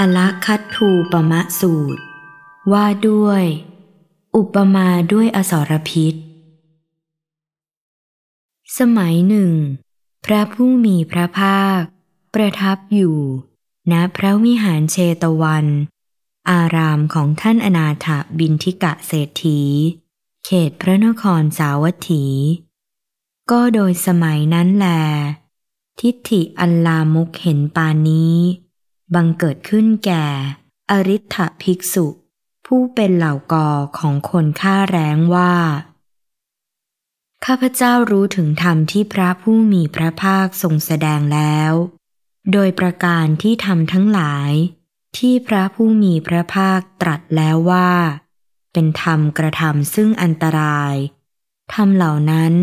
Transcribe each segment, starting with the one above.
อลคัตทูปมะสูตร ว่าด้วย อุปมาด้วยอสรพิษ สมัยหนึ่ง พระผู้มีพระภาค ประทับอยู่ ณพระวิหารเชตวัน อารามของท่านอนาถบินทิกะเศรษฐี เขตพระนครสาวัตถี ก็โดยสมัยนั้นแล ทิฏฐิอัลลามุกเห็นปานนี้บังเกิดขึ้นแก่ อริ t ฐภิกษุ ผู้เป็นเหล่ากอของคนฆ่าแรงว่า ข้าพเจ้ารู้ถึงธรรมที่พระผู้มีพระภาคทรงแสดงแล้ว โดยประการที่ทำทั้งหลายที่พระผู้มีพระภาคตรัสแล้วว่า เป็นธรรมกระทำซึ่งอันตราย ธรรมเหล่านั้น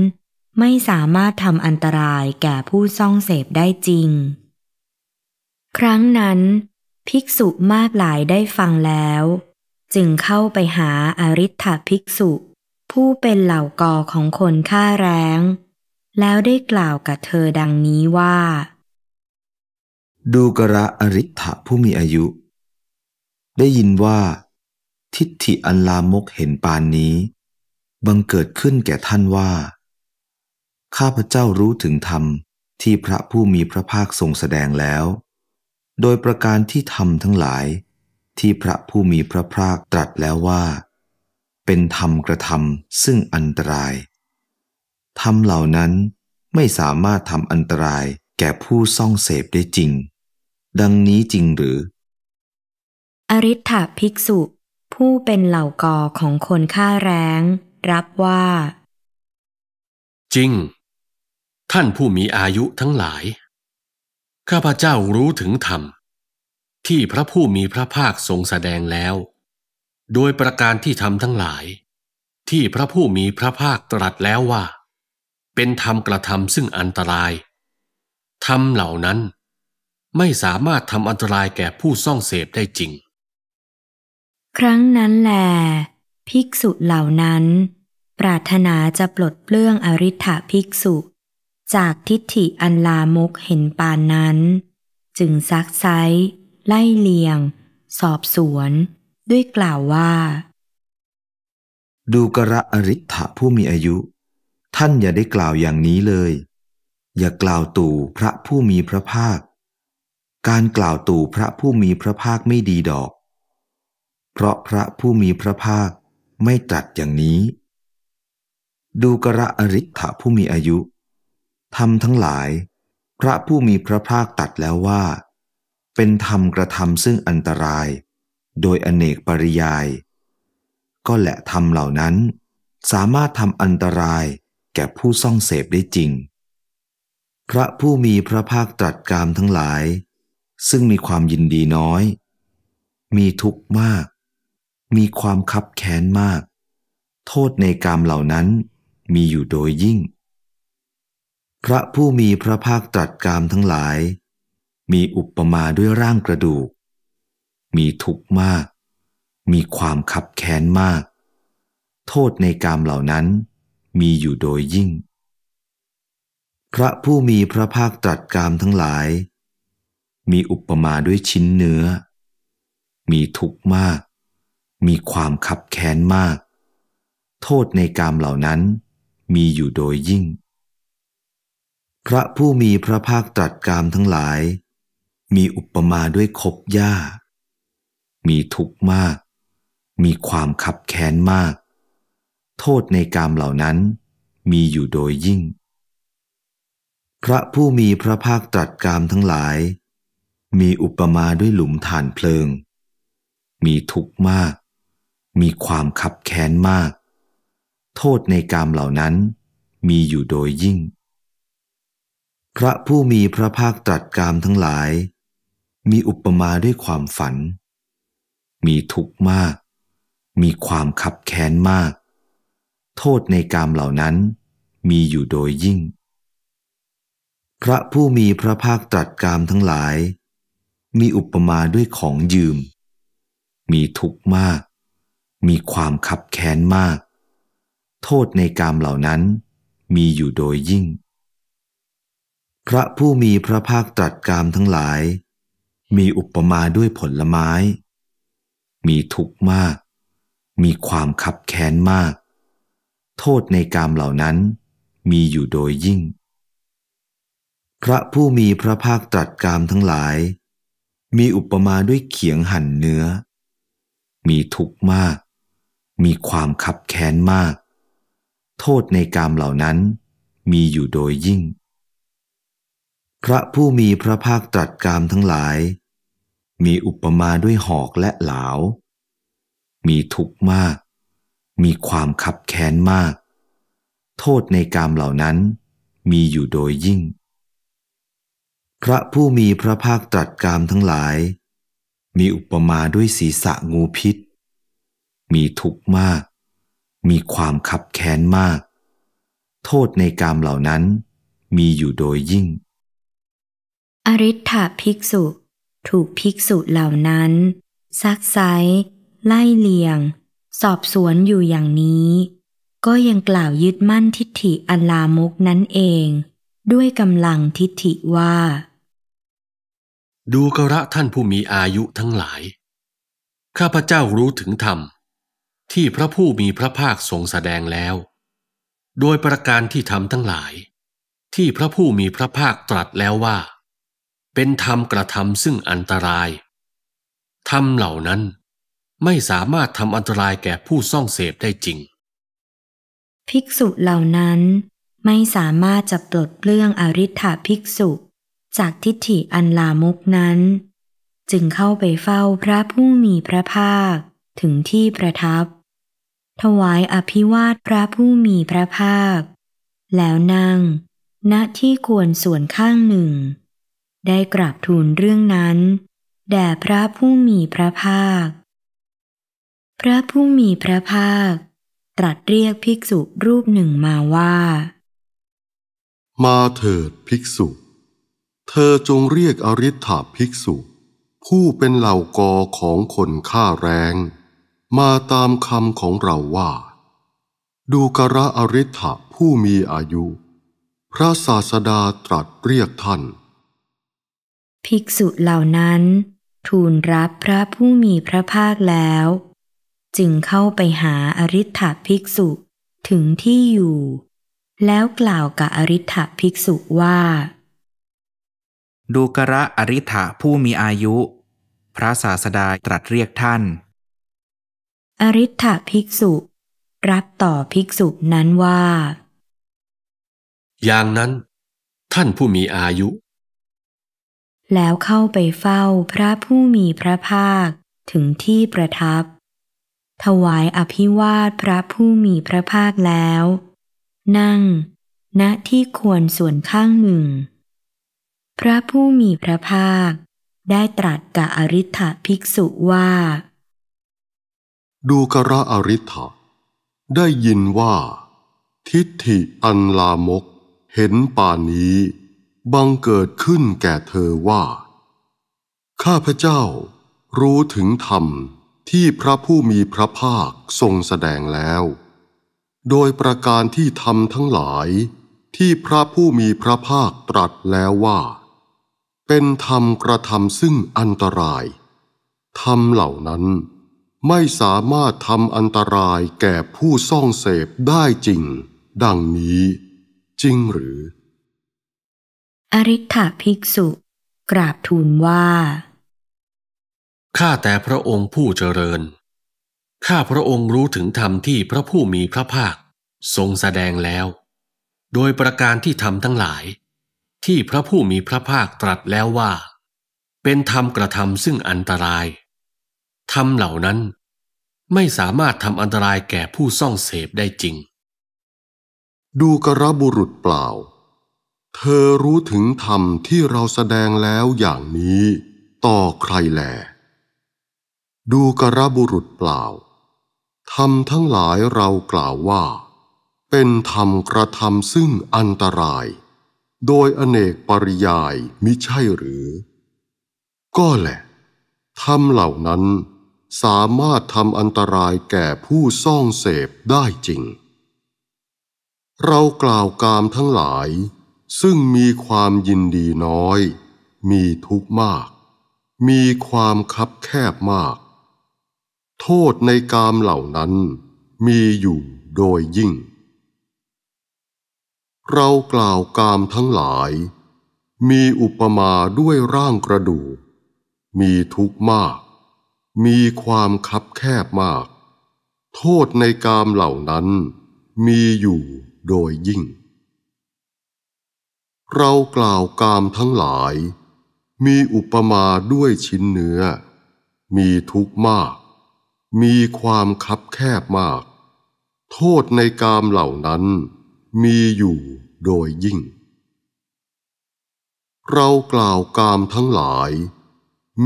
ไม่สามารถทำอันตรายแก่ผู้ซ่องเสพได้จริงครั้งนั้น ภิกษุมากหลายได้ฟังแล้ว จึงเข้าไปหาอริธาภิกษุ ผู้เป็นเหล่ากอของคนฆ่าแรงแล้วได้กล่าวกับเธอดังนี้ว่า ดูกระอริธะผู้มีอายุ ได้ยินว่า ทิฏฐิอันลามกเห็นปานนี้ บังเกิดขึ้นแก่ท่านว่า ข้าพเจ้ารู้ถึงธรรมที่พระผู้มีพระภาคทรงแสดงแล้วโดยประการที่ทำทั้งหลาย ที่พระผู้มีพระภาคตรัสแล้วว่า เป็นธรรมกระทำซึ่งอันตรายธรรมเหล่านั้นไม่สามารถทำอันตรายแก่ผู้ซ่องเสพได้จริง ดังนี้จริงหรือ อริ t ฐภิกษุ ผู้เป็นเหล่ากอของคนฆ่าแรงรับว่า จริง ท่านผู้มีอายุทั้งหลายข้าพเจ้ารู้ถึงธรรม ที่พระผู้มีพระภาคทรงแสดงแล้ว โดยประการที่ทำทั้งหลาย ที่พระผู้มีพระภาคตรัสแล้วว่า เป็นธรรมกระทำซึ่งอันตราย ธรรมเหล่านั้นไม่สามารถทำอันตรายแก่ผู้ซ่องเสพได้จริง ครั้งนั้นแหลภิกษุเหล่านั้น ปรารถนาจะปลดเปลื้องอริ t h ภิกษุจากทิฏฐิอันลามกเห็นปานนั้น จึงซักไซไล่เลียง สอบสวนด้วยกล่าวว่า ดูกระอริ t ะผู้มีอายุ ท่านอย่าได้กล่าวอย่างนี้เลย อย่ากล่าวตู่พระผู้มีพระภาค การกล่าวตู่พระผู้มีพระภาคไม่ดีดอก เพราะพระผู้มีพระภาคไม่ตรัสอย่างนี้ ดูกระอริ t ะผู้มีอายุธรรมทั้งหลาย พระผู้มีพระภาคตัดแล้วว่า เป็นธรรมกระทำซึ่งอันตรายโดยอเนกปริยาย ก็แหละธรรมเหล่านั้น สามารถทำอันตรายแก่ผู้ซ่องเสพได้จริง พระผู้มีพระภาคตรัสกามทั้งหลาย ซึ่งมีความยินดีน้อย มีทุกข์มาก มีความคับแค้นมาก โทษในกามเหล่านั้นมีอยู่โดยยิ่งพระผู้มีพระภาคตรัสกามทั้งหลาย มีอุปมาด้วยร่างกระดูก มีทุกข์มาก มีความขับแค้นมาก โทษในกามเหล่านั้นมีอยู่โดยยิ่ง พระผู้มีพระภาคตรัสกามทั้งหลาย มีอุปมาด้วยชิ้นเนื้อ มีทุกข์มาก มีความขับแค้นมาก โทษในกามเหล่านั้นมีอยู่โดยยิ่งพระผู้มีพระภาคตรัสกามทั้งหลาย มีอุปมาด้วยคบหญ้า มีทุกข์มาก มีความขับแค้นมาก โทษในกามเหล่านั้นมีอยู่โดยยิ่ง พระผู้มีพระภาคตรัสกามทั้งหลาย มีอุปมาด้วยหลุมฐานเพลิง มีทุกข์มาก มีความขับแค้นมาก โทษในกามเหล่านั้นมีอยู่โดยยิ่งพระผู้มีพระภาคตรัสกามทั้งหลาย มีอุปมาด้วยความฝัน มีทุกข์มาก มีความขับแค้นมาก โทษในกามเหล่านั้นมีอยู่โดยยิ่ง พระผู้มีพระภาคตรัสกามทั้งหลาย มีอุปมาด้วยของยืม มีทุกข์มาก มีความขับแค้นมาก โทษในกามเหล่านั้นมีอยู่โดยยิ่งพระผู้มีพระภาคตรัสกามทั้งหลาย มีอุปมาด้วยผลไม้ มีทุกข์มาก มีความขับแค้นมาก โทษในกามเหล่านั้นมีอยู่โดยยิ่ง พระผู้มีพระภาคตรัสกามทั้งหลาย มีอุปมาด้วยเขียงหั่นเนื้อ มีทุกข์มาก มีความขับแค้นมาก โทษในกามเหล่านั้นมีอยู่โดยยิ่งพระผู้มีพระภาคตรัสกามทั้งหลาย มีอุปมาด้วยหอกและหลาวมีทุกข์มาก มีความขับแค้นมาก โทษในกามเหล่านั้นมีอยู่โดยยิ่ง พระผู้มีพระภาคตรัสกามทั้งหลาย มีอุปมาด้วยศีรษะงูพิษ มีทุกข์มาก มีความขับแค้นมาก โทษในกามเหล่านั้นมีอยู่โดยยิ่งอริธาภิกษุถูกภิกษุเหล่านั้น ซักไซไล่เลียง สอบสวนอยู่อย่างนี้ ก็ยังกล่าวยึดมั่นทิฏฐิอัลามกนั้นเอง ด้วยกำลังทิฏฐิว่า ดูกระท่านผู้มีอายุทั้งหลาย ข้าพเจ้ารู้ถึงธรรม ที่พระผู้มีพระภาคทรงแสดงแล้ว โดยประการที่ทำทั้งหลาย ที่พระผู้มีพระภาคตรัสแล้วว่าเป็นธรรมกระทำซึ่งอันตราย ธรรมเหล่านั้นไม่สามารถทำอันตรายแก่ผู้ซ่องเสพได้จริง ภิกษุเหล่านั้นไม่สามารถจะปลดเรื่องอริ t ฐภิกษุจากทิฏฐิอันลามกนั้น จึงเข้าไปเฝ้าพระผู้มีพระภาคถึงที่ประทับ ถวายอภิวาทพระผู้มีพระภาค แล้วนั่งณที่ควรส่วนข้างหนึ่งได้กราบทูลเรื่องนั้นแด่พระผู้มีพระภาค พระผู้มีพระภาค ตรัสเรียกภิกษุรูปหนึ่งมาว่า มาเถิดภิกษุ เธอจงเรียกอริ t ถาภิกษุ ผู้เป็นเหล่ากอของคนฆ่าแรง มาตามคำของเราว่า ดูกระอริ t ถาผู้มีอายุ พระศาสดาตรัสเรียกท่านภิกษุเหล่านั้น ทูลรับพระผู้มีพระภาคแล้ว จึงเข้าไปหาอริ t ภิกษุถึงที่อยู่ แล้วกล่าวกับอริ t ภิกษุว่า ดูกระอริ t ผู้มีอายุ พระศาสดาตรัสเรียกท่าน อริ t ภิกษุรับต่อภิกษุนั้นว่า อย่างนั้น ท่านผู้มีอายุแล้วเข้าไปเฝ้าพระผู้มีพระภาคถึงที่ประทับ ถวายอภิวาทพระผู้มีพระภาคแล้ว นั่ง ณที่ควรส่วนข้างหนึ่ง พระผู้มีพระภาค ได้ตรัสกับอริ t h ภิกษุว่า ดูกระอริ t h ได้ยินว่าทิฏฐิอันลามกเห็นป่านี้บังเกิดขึ้นแก่เธอว่า ข้าพเจ้ารู้ถึงธรรมที่พระผู้มีพระภาคทรงแสดงแล้ว โดยประการที่ธรรมทั้งหลายที่พระผู้มีพระภาคตรัสแล้วว่า เป็นธรรมกระทำซึ่งอันตราย ธรรมเหล่านั้น ไม่สามารถทำอันตรายแก่ผู้ซ่องเสพได้จริง ดังนี้ จริงหรืออริ t ฐภิกษุกราบทูลว่า ข้าแต่พระองค์ผู้เจริญ ข้าพระองค์รู้ถึงธรรมที่พระผู้มีพระภาคทรงแสดงแล้ว โดยประการที่ทำทั้งหลาย ที่พระผู้มีพระภาคตรัสแล้วว่า เป็นธรรมกระทำซึ่งอันตราย ธรรมเหล่านั้นไม่สามารถทำอันตรายแก่ผู้ซ่องเสพได้จริง ดูกระบุรุษเปล่าเธอรู้ถึงธรรมที่เราแสดงแล้วอย่างนี้ ต่อใครแล ดูกระบุรุษเปล่าธรรมทั้งหลายเรากล่าวว่า เป็นธรรมกระทำซึ่งอันตราย โดยอเนกปริยายมิใช่หรือ ก็แหละธรรมเหล่านั้น สามารถทำอันตรายแก่ผู้ซ่องเสพได้จริง เรากล่าวกามทั้งหลายซึ่งมีความยินดีน้อย มีทุกข์มาก มีความคับแคบมาก โทษในกามเหล่านั้นมีอยู่โดยยิ่ง เรากล่าวกามทั้งหลาย มีอุปมาด้วยร่างกระดูกมีทุกข์มาก มีความคับแคบมาก โทษในกามเหล่านั้น มีอยู่โดยยิ่งเรากล่าวกามทั้งหลาย มีอุปมาด้วยชิ้นเนื้อ มีทุกข์มาก มีความคับแคบมาก โทษในกามเหล่านั้นมีอยู่โดยยิ่ง เรากล่าวกามทั้งหลาย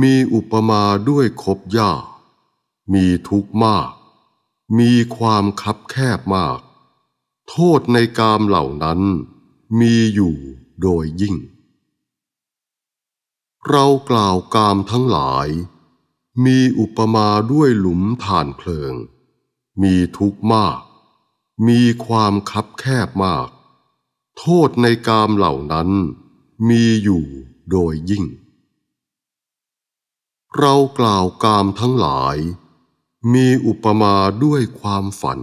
มีอุปมาด้วยคบหญ้ามีทุกข์มาก มีความคับแคบมาก โทษในกามเหล่านั้นมีอยู่โดยยิ่ง เรากล่าวกามทั้งหลาย มีอุปมาด้วยหลุมฐานเพลิง มีทุกข์มาก มีความคับแคบมาก โทษในกามเหล่านั้นมีอยู่โดยยิ่ง เรากล่าวกามทั้งหลาย มีอุปมาด้วยความฝัน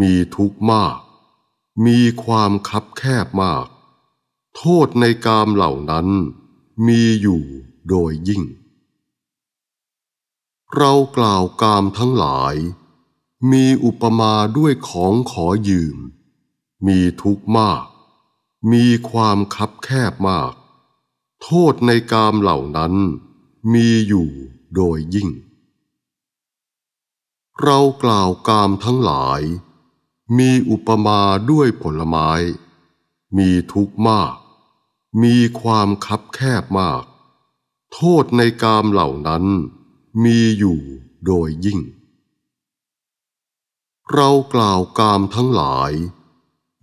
มีทุกข์มาก มีความคับแคบมากโทษในกามเหล่านั้นมีอยู่โดยยิ่ง เรากล่าวกามทั้งหลาย มีอุปมาด้วยของขอยืม มีทุกข์มาก มีความคับแคบมาก โทษในกามเหล่านั้นมีอยู่โดยยิ่ง เรากล่าวกามทั้งหลาย มีอุปมาด้วยผลไม้ มีทุกข์มากมีความคับแคบมาก โทษในกามเหล่านั้นมีอยู่โดยยิ่ง เรากล่าวกามทั้งหลาย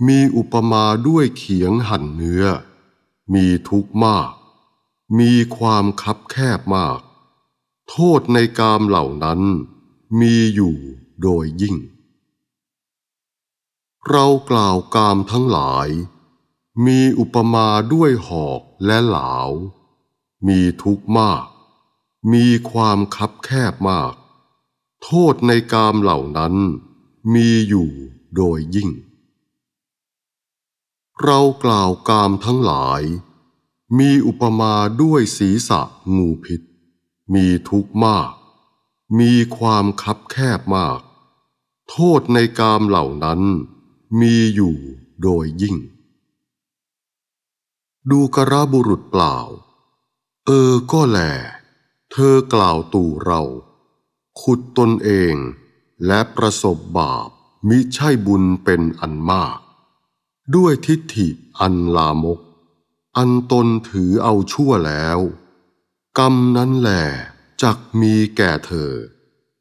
มีอุปมาด้วยเขียงหั่นเนื้อ มีทุกข์มาก มีความคับแคบมาก โทษในกามเหล่านั้นมีอยู่โดยยิ่ง เรากล่าวกามทั้งหลายมีอุปมาด้วยหอกและเหลามีทุกข์มาก มีความคับแคบมาก โทษในกามเหล่านั้น มีอยู่โดยยิ่ง เรากล่าวกามทั้งหลาย มีอุปมาด้วยศีรษะงูพิษ มีทุกข์มาก มีความคับแคบมาก โทษในกามเหล่านั้น มีอยู่โดยยิ่งดูกระบุรุษเปล่า เออ ก็แหละ เธอกล่าวตู่เรา ขุดตนเองและประสบบาปมิใช่บุญเป็นอันมาก ด้วยทิฏฐิอันลามก อันตนถือเอาชั่วแล้ว กรรมนั้นแหละจักมีแก่เธอ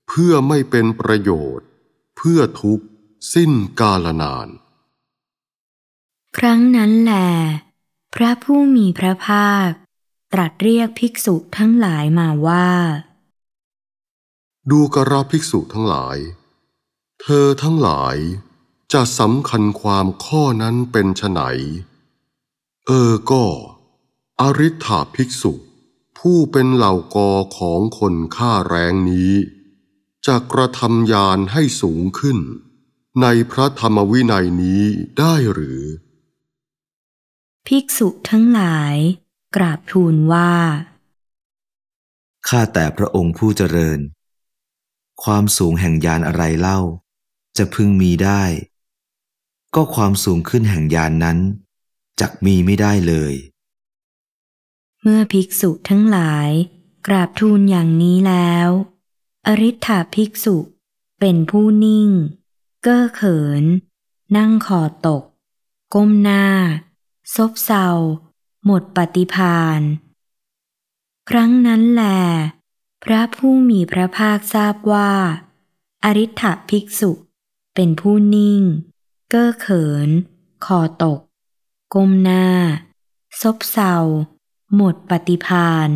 เพื่อไม่เป็นประโยชน์เพื่อทุกสิ้นกาลนาน ครั้งนั้นแหละพระผู้มีพระภาคตรัสเรียกภิกษุทั้งหลายมาว่า ดูกระภิกษุทั้งหลาย เธอทั้งหลายจะสำคัญความข้อนั้นเป็นไฉนเออ ก็ อริธาภิกษุ ผู้เป็นเหล่ากอของคนฆ่าแรงนี้ จะกระทำยานให้สูงขึ้นในพระธรรมวินัยนี้ได้หรือภิกษุทั้งหลายกราบทูลว่า ข้าแต่พระองค์ผู้เจริญ ความสูงแห่งยานอะไรเล่า จะพึงมีได้ ก็ความสูงขึ้นแห่งยานนั้น จักมีไม่ได้เลย เมื่อภิกษุทั้งหลายกราบทูลอย่างนี้แล้ว อริ t าภิกษุเป็นผู้นิ่ง เก้อเขิน นั่งคอตก ก้มหน้าซบเซาหมดปฏิพาน ครั้งนั้นแล พระผู้มีพระภาคทราบว่า อริ t h ภิกษุเป็นผู้นิ่ง เก้อเขินคอตกก้มหน้าซบเซาหมดปฏิพาน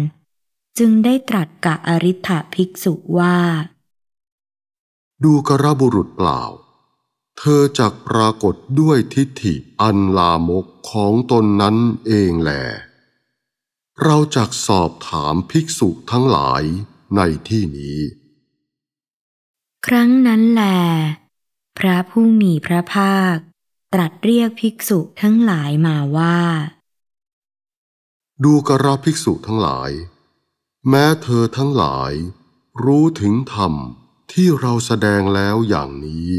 จึงได้ตรัสกับอริ t h ภิกษุว่า ดูกระบุรุษเปล่าเธอจักปรากฏด้วยทิฏฐิอันลามกของตนนั้นเองแหลเราจักสอบถามภิกษุทั้งหลายในที่นี้ ครั้งนั้นแหลพระผู้มีพระภาคตรัสเรียกภิกษุทั้งหลายมาว่า ดูกระราภิกษุทั้งหลาย แม้เธอทั้งหลายรู้ถึงธรรมที่เราแสดงแล้วอย่างนี้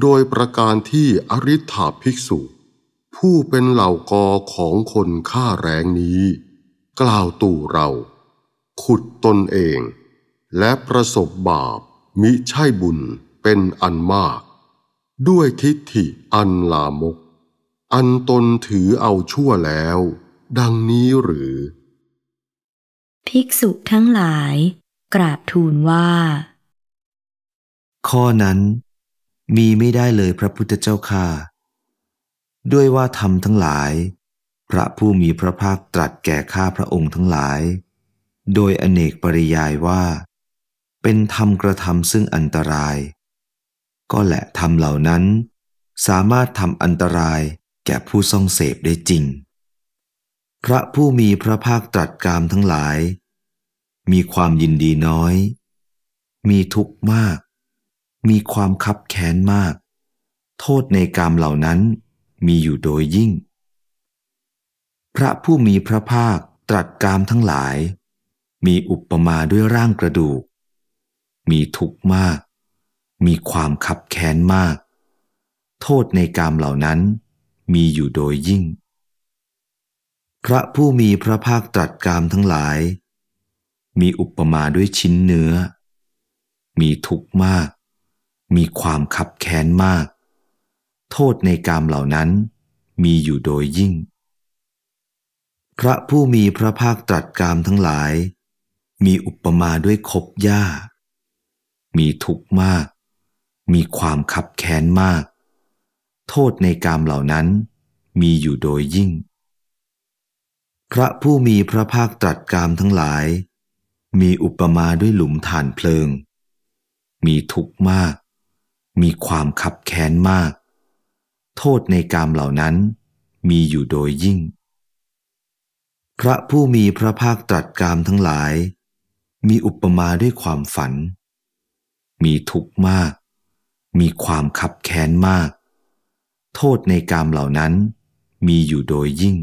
โดยประการที่อริธาภิกษุ ผู้เป็นเหล่ากอของคนฆ่าแรงนี้ กล่าวตู่เรา ขุดตนเอง และประสบบาปมิใช่บุญเป็นอันมาก ด้วยทิฏฐิอันลามก อันตนถือเอาชั่วแล้ว ดังนี้หรือ ภิกษุทั้งหลาย กราบทูลว่า ข้อนั้นมีไม่ได้เลยพระพุทธเจ้าค่า ด้วยว่าธรรมทั้งหลาย พระผู้มีพระภาคตรัสแก่ข้าพระองค์ทั้งหลาย โดยอเนกปริยายว่า เป็นธรรมกระทำซึ่งอันตราย ก็แหละธรรมเหล่านั้น สามารถทำอันตรายแก่ผู้ส่องเสพได้จริง พระผู้มีพระภาคตรัสกามทั้งหลาย มีความยินดีน้อย มีทุกข์มากมีความคับแค้นมาก โทษในกรรมเหล่านั้นมีอยู่โดยยิ่ง พระผู้มีพระภาคตรัสกรรมทั้งหลาย มีอุปมาด้วยร่างกระดูก มีทุกข์มาก มีความคับแค้นมาก โทษในกรรมเหล่านั้นมีอยู่โดยยิ่ง พระผู้มีพระภาคตรัสกรรมทั้งหลาย มีอุปมาด้วยชิ้นเนื้อ มีทุกข์มากมีความขับแค้นมาก โทษในกามเหล่านั้น มีอยู่โดยยิ่ง พระผู้มีพระภาคตรัสกามทั้งหลาย มีอุปมาด้วยคบหญ้ามีทุกข์มาก มีความขับแค้นมาก โทษในกามเหล่านั้นมีอยู่โดยยิ่ง พระผู้มีพระภาคตรัสกามทั้งหลายมีอุปมาด้วยหลุมฐานเพลิง มีทุกข์มากมีความขับแค้นมาก โทษในกรรมเหล่านั้นมีอยู่โดยยิ่ง พระผู้มีพระภาคตรัสกามทั้งหลายมีอุปมาด้วยความฝัน มีทุกข์มาก มีความขับแค้นมาก โทษในกามเหล่านั้นมีอยู่โดยยิ่ง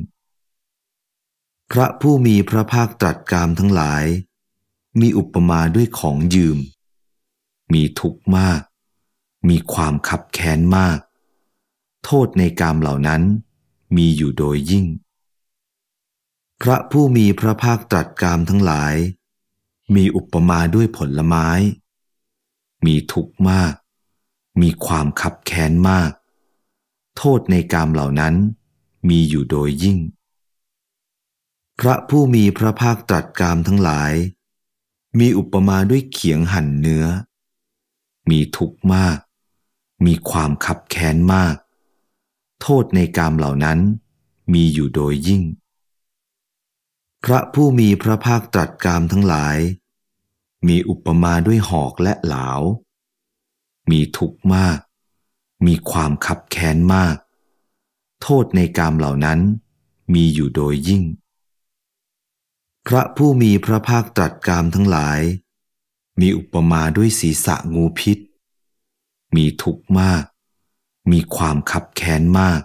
พระผู้มีพระภาคตรัสกามทั้งหลาย มีอุปมาด้วยของยืม มีทุกข์มากมีความขับแค้นมาก โทษในกรรมเหล่านั้น มีอยู่โดยยิ่ง พระผู้มีพระภาคตรัสกรรมทั้งหลาย มีอุปมาด้วยผลไม้ มีทุกข์มาก มีความขับแค้นมาก โทษในกรรมเหล่านั้น มีอยู่โดยยิ่ง พระผู้มีพระภาคตรัสกรรมทั้งหลาย มีอุปมาด้วยเขียงหั่นเนื้อ มีทุกข์มากมีความขับแค้นมาก โทษในกามเหล่านั้นมีอยู่โดยยิ่ง พระผู้มีพระภาคตรัสกามทั้งหลาย มีอุปมาด้วยหอกและหลาว มีทุกข์มาก มีความขับแค้นมาก โทษในกามเหล่านั้นมีอยู่โดยยิ่ง พระผู้มีพระภาคตรัสกามทั้งหลาย มีอุปมาด้วยศีรษะงูพิษมีทุกข์มาก มีความขับแค้นมาก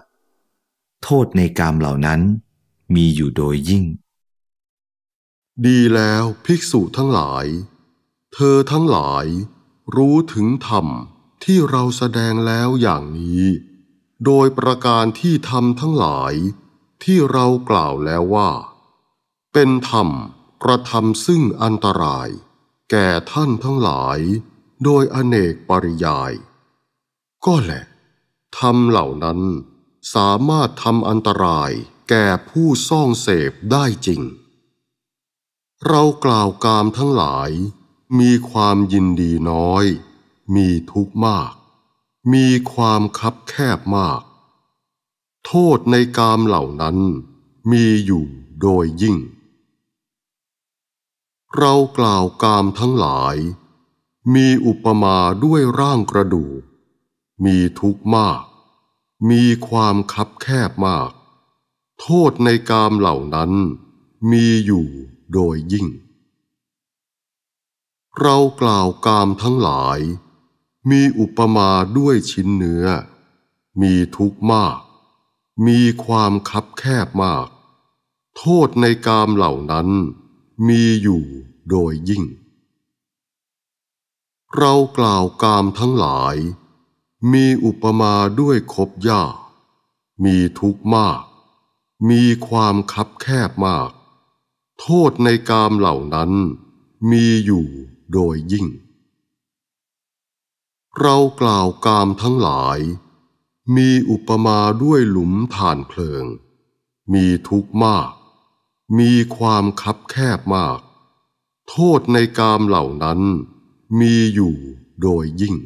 โทษในกามเหล่านั้นมีอยู่โดยยิ่ง ดีแล้วภิกษุทั้งหลาย เธอทั้งหลายรู้ถึงธรรมที่เราแสดงแล้วอย่างนี้ โดยประการที่ธรรมทั้งหลายที่เรากล่าวแล้วว่า เป็นธรรมกระทาซึ่งอันตราย แก่ท่านทั้งหลาย โดยอเนกปริยายก็แหละทำเหล่านั้นสามารถทำอันตรายแก่ผู้ซ่องเสพได้จริง เรากล่าวกามทั้งหลายมีความยินดีน้อย มีทุกข์มาก มีความคับแคบมาก โทษในกามเหล่านั้นมีอยู่โดยยิ่ง เรากล่าวกามทั้งหลาย มีอุปมาด้วยร่างกระดูกมีทุกข์มาก มีความคับแคบมาก โทษในกามเหล่านั้นมีอยู่โดยยิ่ง เรากล่าวกามทั้งหลาย มีอุปมาด้วยชิ้นเนื้อ มีทุกข์มาก มีความคับแคบมาก โทษในกามเหล่านั้นมีอยู่โดยยิ่ง เรากล่าวกามทั้งหลายมีอุปมาด้วยคบยากามีทุกข์มาก มีความคับแคบมาก โทษในกามเหล่านั้นมีอยู่โดยยิ่ง เรากล่าวกามทั้งหลาย มีอุปมาด้วยหลุมฐานเพลิง มีทุกข์มาก มีความคับแคบมาก โทษในกามเหล่านั้นมีอยู่โดยยิ่ง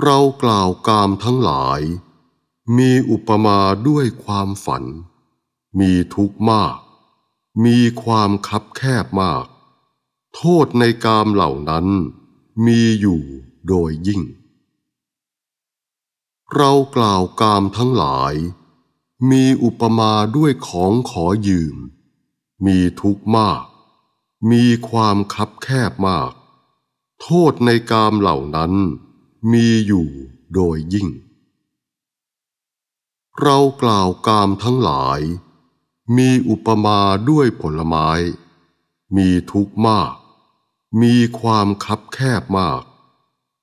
เรากล่าวกามทั้งหลาย มีอุปมาด้วยความฝัน มีทุกข์มาก มีความคับแคบมาก โทษในกามเหล่านั้นมีอยู่โดยยิ่ง เรากล่าวกามทั้งหลาย มีอุปมาด้วยของขอยืม มีทุกข์มาก มีความคับแคบมาก โทษในกามเหล่านั้นมีอยู่โดยยิ่ง เรากล่าวกามทั้งหลาย มีอุปมาด้วยผลไม้ มีทุกข์มาก มีความคับแคบมาก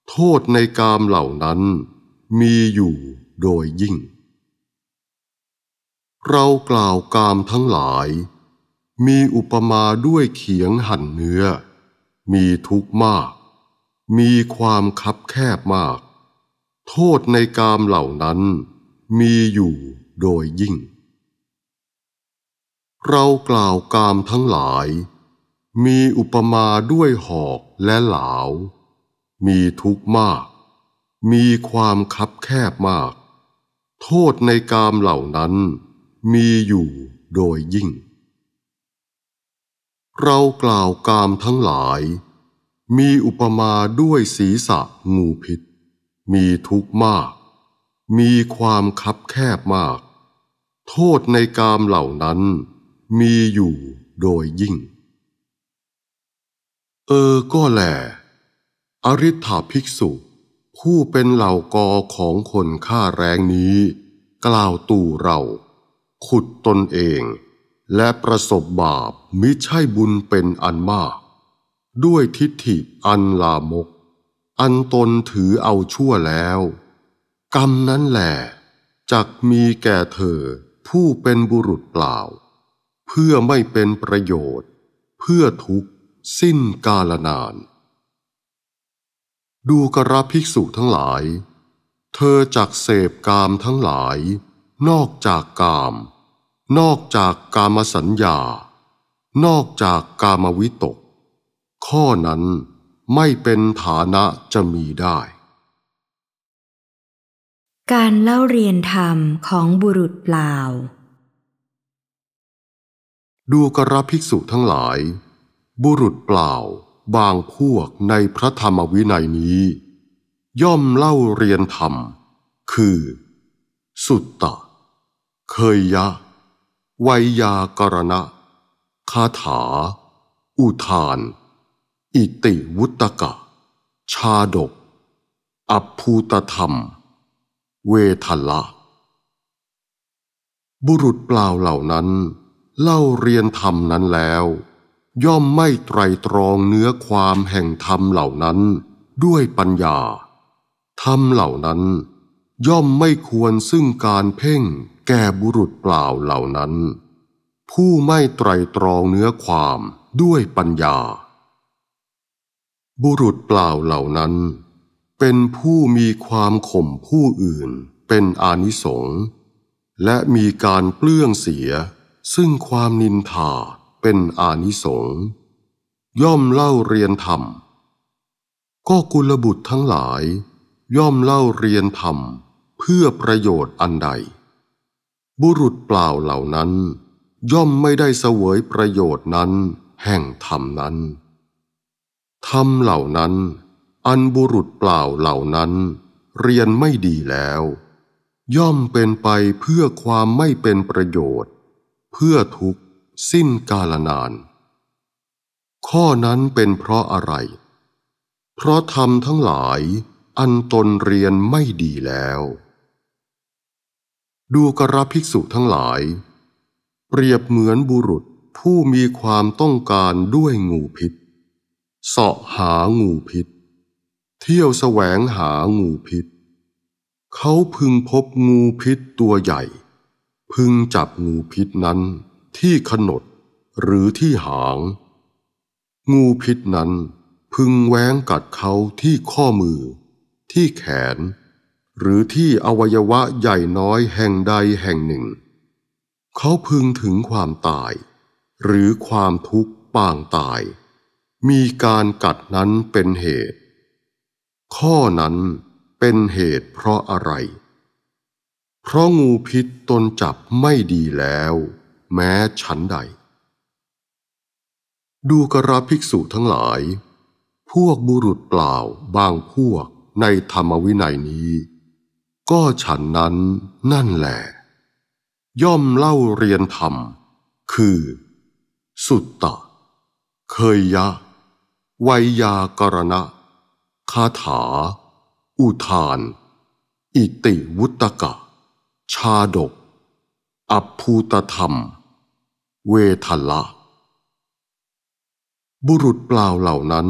โทษในกามเหล่านั้นมีอยู่โดยยิ่ง เรากล่าวกามทั้งหลาย มีอุปมาด้วยเขียงหั่นเนื้อ มีทุกข์มากมีความคับแคบมาก โทษในกามเหล่านั้นมีอยู่โดยยิ่ง เรากล่าวกามทั้งหลาย มีอุปมาด้วยหอกและเหลามีทุกข์มาก มีความคับแคบมาก โทษในกามเหล่านั้นมีอยู่โดยยิ่ง เรากล่าวกามทั้งหลายมีอุปมาด้วยศีรษะงูพิษมีทุกข์มาก มีความคับแคบมาก โทษในกามเหล่านั้น มีอยู่โดยยิ่ง เออก็แหลอริธาภิกษุ ผู้เป็นเหล่ากอของคนฆ่าแรงนี้ กล่าวตู่เรา ขุดตนเอง และประสบบาปมิใช่บุญเป็นอันมากด้วยทิฏฐิอันลามก อันตนถือเอาชั่วแล้ว กรรมนั้นแหละจักมีแก่เธอผู้เป็นบุรุษเปล่า เพื่อไม่เป็นประโยชน์ เพื่อทุกสิ้นกาลนาน ดูกระภิกษุทั้งหลาย เธอจักเสพกามทั้งหลาย นอกจากกาม นอกจากกามสัญญา นอกจากกามวิตกข้อนั้นไม่เป็นฐานะจะมีได้ การเล่าเรียนธรรมของบุรุษเปล่า ดูกระภิกษุทั้งหลาย บุรุษเปล่าบางพวกในพระธรรมวินัยนี้ ย่อมเล่าเรียนธรรมคือ สุตตะ เคยยะไวยากรณะ คาถา อุทานอิติวุตกะชาดกอภูตธรรมเวทละบุรุษเปล่าเหล่านั้น เล่าเรียนธรรมนั้นแล้ว ย่อมไม่ไตรตรองเนื้อความแห่งธรรมเหล่านั้นด้วยปัญญาธรรมเหล่านั้น ย่อมไม่ควรซึ่งการเพ่งแก่บุรุษเปล่าเหล่านั้น ผู้ไม่ไตรตรองเนื้อความด้วยปัญญาบุรุษเปล่าเหล่านั้น เป็นผู้มีความข่มผู้อื่นเป็นอานิสงส์และมีการเปลื้องเสียซึ่งความนินทาเป็นอานิสงส์ย่อมเล่าเรียนธรรม ก็กุลบุตรทั้งหลาย ย่อมเล่าเรียนธรรมเพื่อประโยชน์อันใด บุรุษเปล่าเหล่านั้น ย่อมไม่ได้เสวยประโยชน์นั้นแห่งธรรมนั้นธรรมเหล่านั้น อันบุรุษเปล่าเหล่านั้น เรียนไม่ดีแล้ว ย่อมเป็นไปเพื่อความไม่เป็นประโยชน์ เพื่อทุกสิ้นกาลนาน ข้อนั้นเป็นเพราะอะไร เพราะธรรมทั้งหลาย อันตนเรียนไม่ดีแล้ว ดูกระภิกษุทั้งหลาย เปรียบเหมือนบุรุษผู้มีความต้องการด้วยงูพิษเสาะหางูพิษ เที่ยวแสวงหางูพิษ เขาพึงพบงูพิษตัวใหญ่ พึงจับงูพิษนั้นที่ขนดหรือที่หาง งูพิษนั้น พึงแหวงกัดเขาที่ข้อมือ ที่แขน หรือที่อวัยวะใหญ่น้อยแห่งใดแห่งหนึ่ง เขาพึงถึงความตาย หรือความทุกข์ปางตายมีการกัดนั้นเป็นเหตุ ข้อนั้นเป็นเหตุเพราะอะไร เพราะงูพิษตนจับไม่ดีแล้ว แม้ฉันใด ดูกระภิกษุทั้งหลาย พวกบุรุษเปล่าบางพวกในธรรมวินัยนี้ ก็ฉันนั้นนั่นแหละย่อมเล่าเรียนธรรม คือ สุตตะ เคยยะววยากรณะคาถา อุทาน อิติวุตกะ ชาดก อัพภูตธรรม เวทละ บุรุษเปล่าเหล่านั้น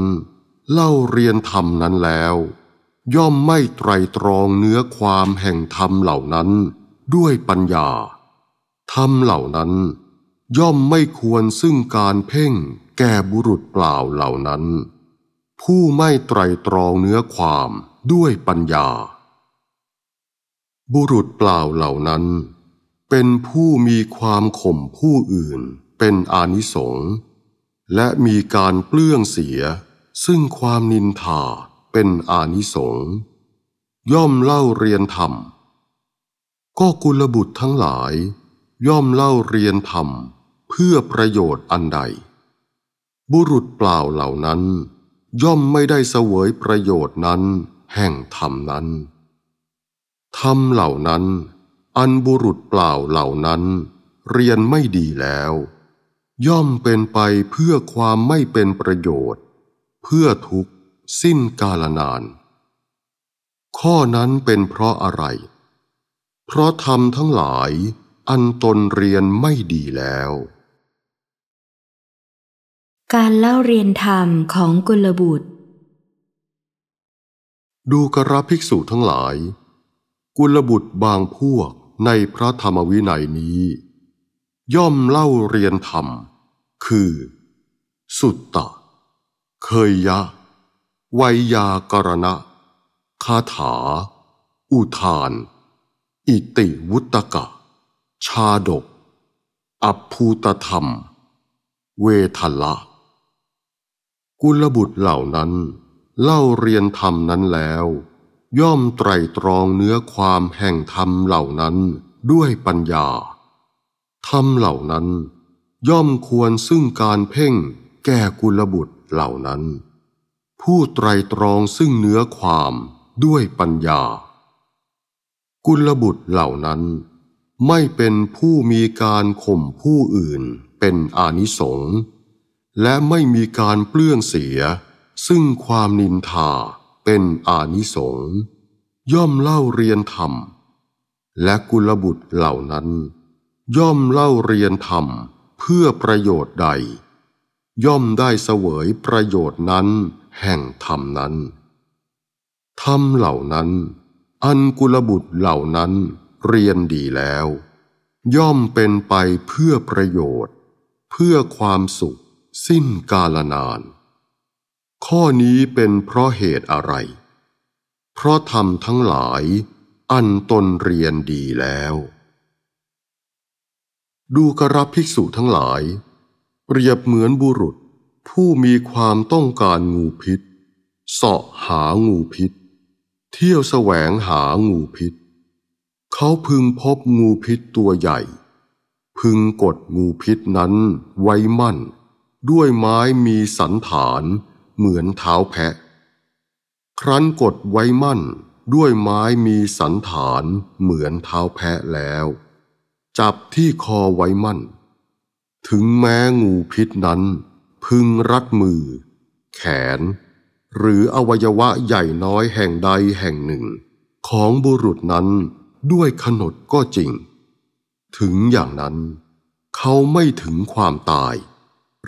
เล่าเรียนธรรมนั้นแล้ว ย่อมไม่ไตรตรองเนื้อความแห่งธรรมเหล่านั้นด้วยปัญญา ธรรมเหล่านั้นย่อมไม่ควรซึ่งการเพ่งแก่บุรุษเปล่าเหล่านั้น ผู้ไม่ไตรตรองเนื้อความด้วยปัญญา บุรุษเปล่าเหล่านั้น เป็นผู้มีความข่มผู้อื่นเป็นอานิสงส์และมีการเปลื้องเสีย ซึ่งความนินทาเป็นอานิสงส์ย่อมเล่าเรียนธรรม ก็กุลบุตรทั้งหลาย ย่อมเล่าเรียนธรรมเพื่อประโยชน์อันใด บุรุษเปล่าเหล่านั้น ย่อมไม่ได้เสวยประโยชน์นั้น แห่งธรรมนั้นธรรมเหล่านั้น อันบุรุษเปล่าเหล่านั้น เรียนไม่ดีแล้ว ย่อมเป็นไปเพื่อความไม่เป็นประโยชน์ เพื่อทุกข์สิ้นกาลนาน ข้อนั้นเป็นเพราะอะไร เพราะธรรมทั้งหลาย อันตนเรียนไม่ดีแล้วการเล่าเรียนธรรมของกุลบุตร ดูกระภิกษุทั้งหลาย กุลบุตรบางพวกในพระธรรมวินัยนี้ ย่อมเล่าเรียนธรรมคือ สุตตะ เคยยะ ไวยากรณะ คาถา อุทาน อิติวุตกะ ชาดกอภูตธรรม เวทละกุลบุตรเหล่านั้น เล่าเรียนธรรมนั้นแล้ว ย่อมไตรตรองเนื้อความแห่งธรรมเหล่านั้นด้วยปัญญาธรรมเหล่านั้น ย่อมควรซึ่งการเพ่งแก่กุลบุตรเหล่านั้น ผู้ไตรตรองซึ่งเนื้อความด้วยปัญญา กุลบุตรเหล่านั้น ไม่เป็นผู้มีการข่มผู้อื่นเป็นอานิสงส์และไม่มีการเปลื้องเสีย ซึ่งความนินทาเป็นอานิสงส์ย่อมเล่าเรียนธรรม และกุลบุตรเหล่านั้น ย่อมเล่าเรียนธรรมเพื่อประโยชน์ใด ย่อมได้เสวยประโยชน์นั้นแห่งธรรมนั้น ธรรมเหล่านั้น อันกุลบุตรเหล่านั้นเรียนดีแล้ว ย่อมเป็นไปเพื่อประโยชน์ เพื่อความสุขสิ้นกาลนาน ข้อนี้เป็นเพราะเหตุอะไร เพราะธรรมทั้งหลายอันตนเรียนดีแล้ว ดูกรับภิกษุทั้งหลาย เปรียบเหมือนบุรุษผู้มีความต้องการงูพิษเสาะหางูพิษ เที่ยวแสวงหางูพิษ เขาพึงพบงูพิษตัวใหญ่ พึงกดงูพิษนั้นไว้มั่นด้วยไม้มีสันฐาน เหมือนเท้าแพะ ครั้นกดไว้มั่น ด้วยไม้มีสันฐานเหมือนเท้าแพะแล้ว จับที่คอไว้มั่น ถึงแม้งูพิษนั้น พึงรัดมือ แขน หรืออวัยวะใหญ่น้อยแห่งใดแห่งหนึ่ง ของบุรุษนั้นด้วยขนดก็จริง ถึงอย่างนั้น เขาไม่ถึงความตาย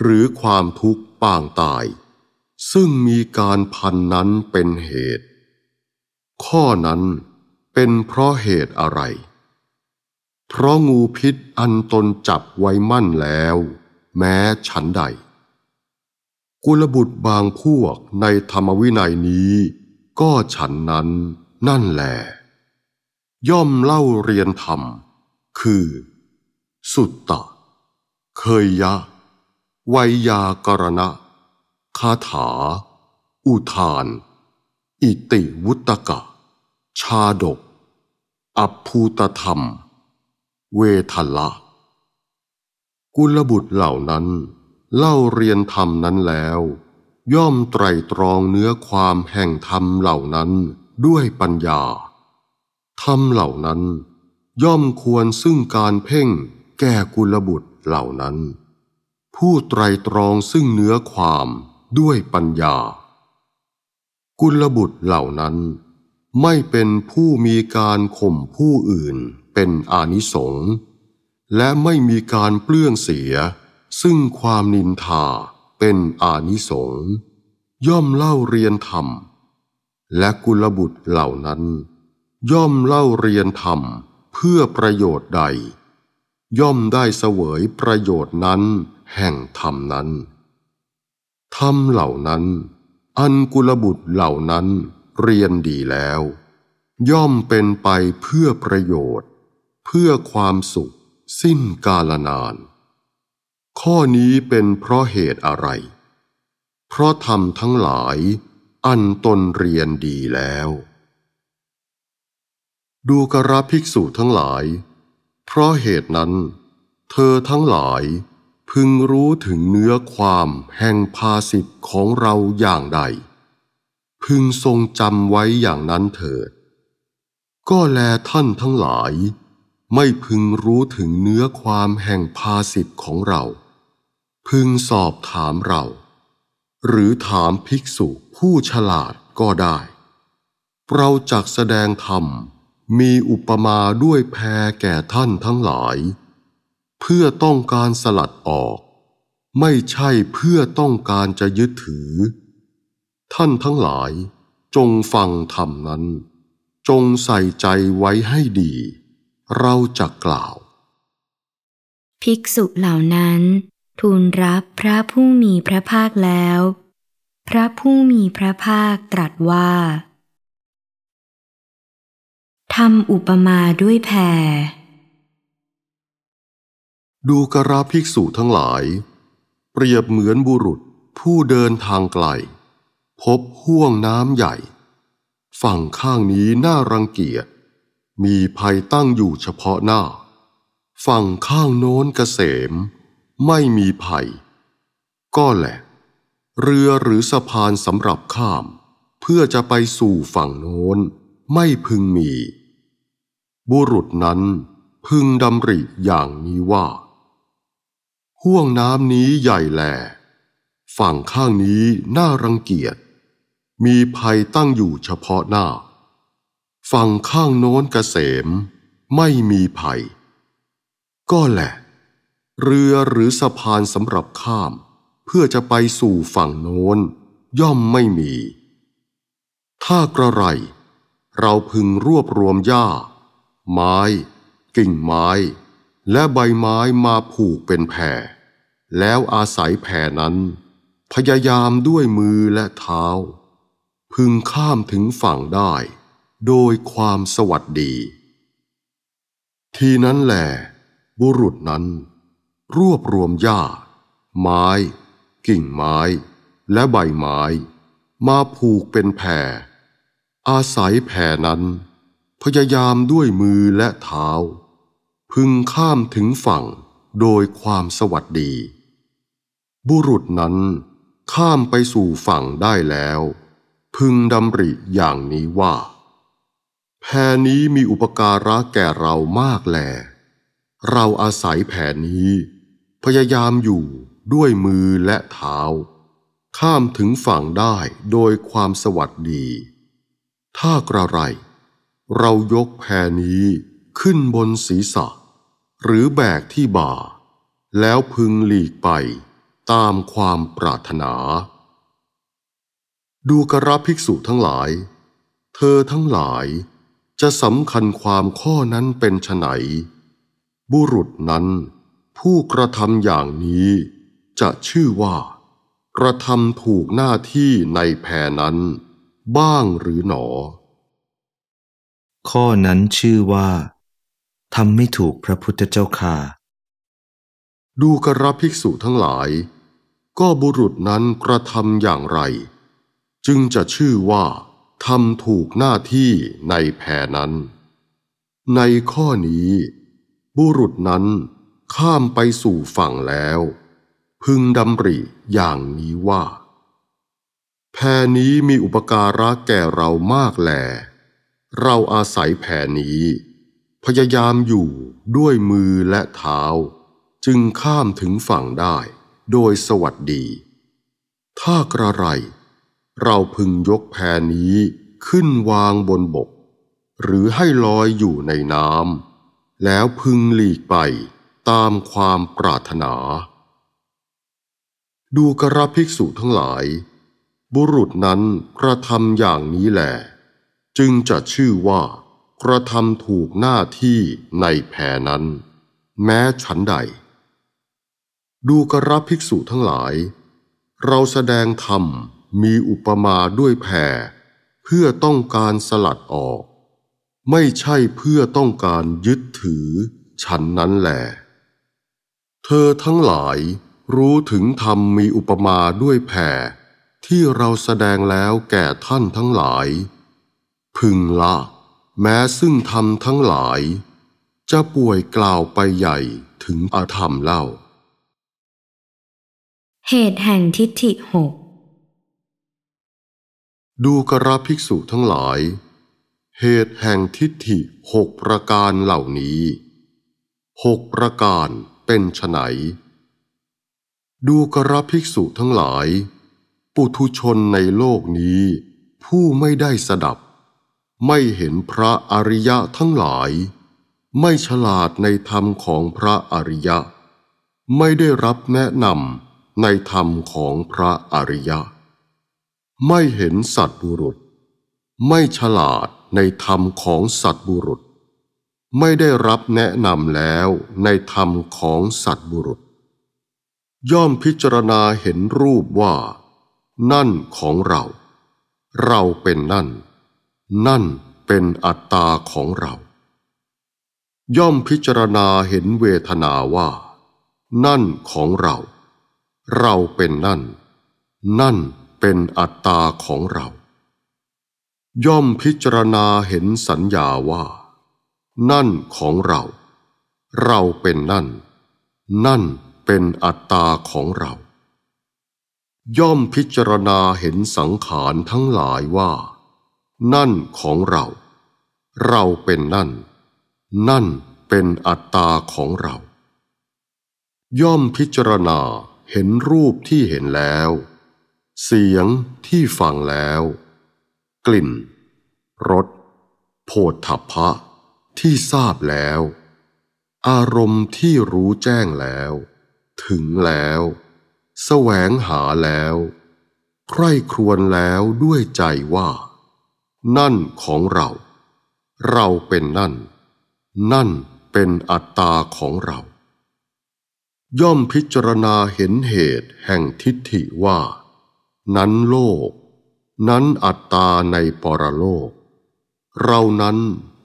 หรือความทุกข์ปางตาย ซึ่งมีการพันนั้นเป็นเหตุ ข้อนั้นเป็นเพราะเหตุอะไร เพราะงูพิษอันตนจับไว้มั่นแล้ว แม้ฉันใด กุลบุตรบางพวกในธรรมวินัยนี้ ก็ฉันนั้นนั่นแหละย่อมเล่าเรียนธรรม คือ สุตตะ เคยยะวัยากรณะคาถา อุทาน อิติวุตกะชาดกอภูตธรรม เวทละ กุลบุตรเหล่านั้นเล่าเรียนธรรมนั้นแล้ว ย่อมไตรตรองเนื้อความแห่งธรรมเหล่านั้นด้วยปัญญา ธรรมเหล่านั้น ย่อมควรซึ่งการเพ่งแก่กุลบุตรเหล่านั้นผู้ไตรตรองซึ่งเนื้อความด้วยปัญญา กุลบุตรเหล่านั้น ไม่เป็นผู้มีการข่มผู้อื่นเป็นอานิสงส์ และไม่มีการเปลื้องเสีย ซึ่งความนินทาเป็นอานิสงส์ ย่อมเล่าเรียนธรรม และกุลบุตรเหล่านั้น ย่อมเล่าเรียนธรรมเพื่อประโยชน์ใด ย่อมได้เสวยประโยชน์นั้นแห่งธรรมนั้น ธรรมเหล่านั้น อันกุลบุตรเหล่านั้นเรียนดีแล้ว ย่อมเป็นไปเพื่อประโยชน์ เพื่อความสุขสิ้นกาลนาน ข้อนี้เป็นเพราะเหตุอะไร เพราะธรรมทั้งหลาย อันตนเรียนดีแล้ว ดูกระภิกษุทั้งหลาย เพราะเหตุนั้น เธอทั้งหลายพึงรู้ถึงเนื้อความแห่งภาสิทธิ์ของเราอย่างใด พึงทรงจำไว้อย่างนั้นเถิด ก็แลท่านทั้งหลายไม่พึงรู้ถึงเนื้อความแห่งภาสิทธิ์ของเรา พึงสอบถามเรา หรือถามภิกษุผู้ฉลาดก็ได้ เราจักแสดงธรรมมีอุปมาด้วยแพรแก่ท่านทั้งหลายเพื่อต้องการสลัดออก ไม่ใช่เพื่อต้องการจะยึดถือ ท่านทั้งหลาย จงฟังธรรมนั้น จงใส่ใจไว้ให้ดี เราจะกล่าว ภิกษุเหล่านั้นทูลรับพระผู้มีพระภาคแล้ว พระผู้มีพระภาคตรัสว่าทำอุปมาด้วยแผ่ดูกราภิกษุทั้งหลาย เปรียบเหมือนบุรุษผู้เดินทางไกลพบห่วงน้ำใหญ่ ฝั่งข้างนี้น่ารังเกียจมีภัยตั้งอยู่เฉพาะหน้า ฝั่งข้างโน้นเกษม ไม่มีภัย ก็แหละเรือหรือสะพานสำหรับข้าม เพื่อจะไปสู่ฝั่งโน้นไม่พึงมี บุรุษนั้นพึงดำริอย่างนี้ว่าห่วงน้ำนี้ใหญ่แหลฝั่งข้างนี้น่ารังเกียจ มีภัยตั้งอยู่เฉพาะหน้า ฝั่งข้างโน้นเกษม ไม่มีภัย ก็แหละ เรือหรือสะพานสำหรับข้าม เพื่อจะไปสู่ฝั่งโน้น ย่อมไม่มี ถ้ากระไร เราพึงรวบรวมหญ้า ไม้ กิ่งไม้ และใบไม้มาผูกเป็นแผ่แล้วอาศัยแผ่นั้น พยายามด้วยมือและเท้า พึงข้ามถึงฝั่งได้ โดยความสวัสดีทีนั้นแหลบุรุษนั้น รวบรวมหญ้า ไม้ กิ่งไม้ และใบไม้มาผูกเป็นแผ่ อาศัยแผ่นั้น พยายามด้วยมือและเท้า พึงข้ามถึงฝั่งโดยความสวัสดีบุรุษนั้นข้ามไปสู่ฝั่งได้แล้ว พึงดำริอย่างนี้ว่าแผ่นี้มีอุปการะแก่เรามากแล เราอาศัยแผนนี้ พยายามอยู่ด้วยมือและเท้า ข้ามถึงฝั่งได้โดยความสวัสดี ถ้ากระไร เรายกแผ่นี้ขึ้นบนศีรษะ หรือแบกที่บ่า แล้วพึงหลีกไปตามความปรารถนา ดูกระภิกษุทั้งหลาย เธอทั้งหลายจะสำคัญความข้อนั้นเป็นไนบุรุษนั้น ผู้กระทำอย่างนี้จะชื่อว่า กระทำถูกหน้าที่ในแผ่นั้น บ้างหรือหนอ ข้อนั้นชื่อว่าทำไม่ถูกพระพุทธเจ้าค่ะดูกระภิกษุทั้งหลายก็บุรุษนั้นกระทำอย่างไร จึงจะชื่อว่าทำถูกหน้าที่ในแผ่นั้น ในข้อนี้ บุรุษนั้นข้ามไปสู่ฝั่งแล้ว พึงดำริอย่างนี้ว่าแผ่นี้มีอุปการะแก่เรามากแล เราอาศัยแผ่นี้พยายามอยู่ด้วยมือและเท้า จึงข้ามถึงฝั่งได้โดยสวัสดี ถ้ากระไรเราพึงยกแพนี้ขึ้นวางบนบก หรือให้ลอยอยู่ในน้ำแล้วพึงหลีกไปตามความปรารถนา ดูกระภิกษุทั้งหลาย บุรุษนั้นกระทำอย่างนี้แหละจึงจะชื่อว่า กระทำถูกหน้าที่ในแผ่นั้น แม้ฉันใดดูกระภิกษุทั้งหลายเราแสดงธรรมมีอุปมาด้วยแผ่เพื่อต้องการสลัดออก ไม่ใช่เพื่อต้องการยึดถือฉันนั้นแหล เธอทั้งหลายรู้ถึงธรรมมีอุปมาด้วยแผ่ที่เราแสดงแล้วแก่ท่านทั้งหลาย พึงละแม้ซึ่งธรรมทั้งหลาย จะป่วยกล่าวไปใหญ่ถึงอาธรรมเล่าเหตุแห่งทิฏฐิหก ดูกราภิกษุทั้งหลาย เหตุแห่งทิฏฐิหกประการเหล่านี้ หกประการเป็นไหน ดูกราภิกษุทั้งหลาย ปุถุชนในโลกนี้ ผู้ไม่ได้สดับ ไม่เห็นพระอริยะทั้งหลาย ไม่ฉลาดในธรรมของพระอริยะ ไม่ได้รับแนะนำในธรรมของพระอริยะ ไม่เห็นสัตบุรุษ ไม่ฉลาดในธรรมของสัตบุรุษ ไม่ได้รับแนะนำแล้วในธรรมของสัตบุรุษ ย่อมพิจารณาเห็นรูปว่า นั่นของเรา เราเป็นนั่น นั่นเป็นอัตตาของเรา ย่อมพิจารณาเห็นเวทนาว่านั่นของเราเราเป็นนั่น นั่นเป็นอัตตาของเรา ย่อมพิจารณาเห็นสัญญาว่า นั่นของเรา เราเป็นนั่น นั่นเป็นอัตตาของเรา ย่อมพิจารณาเห็นสังขารทั้งหลายว่า นั่นของเรา เราเป็นนั่น นั่นเป็นอัตตาของเรา ย่อมพิจารณาเห็นรูปที่เห็นแล้ว เสียงที่ฟังแล้ว กลิ่น รสโผฏฐัพพะที่ทราบแล้ว อารมณ์ที่รู้แจ้งแล้ว ถึงแล้วสแสวงหาแล้ว ใคร่ครวญแล้วด้วยใจว่า นั่นของเรา เราเป็นนั่น นั่นเป็นอัตตาของเราย่อมพิจารณาเห็นเหตุแห่งทิฏฐิว่า นั้นโลก นั้นอัตตาในปรโลก เรานั้น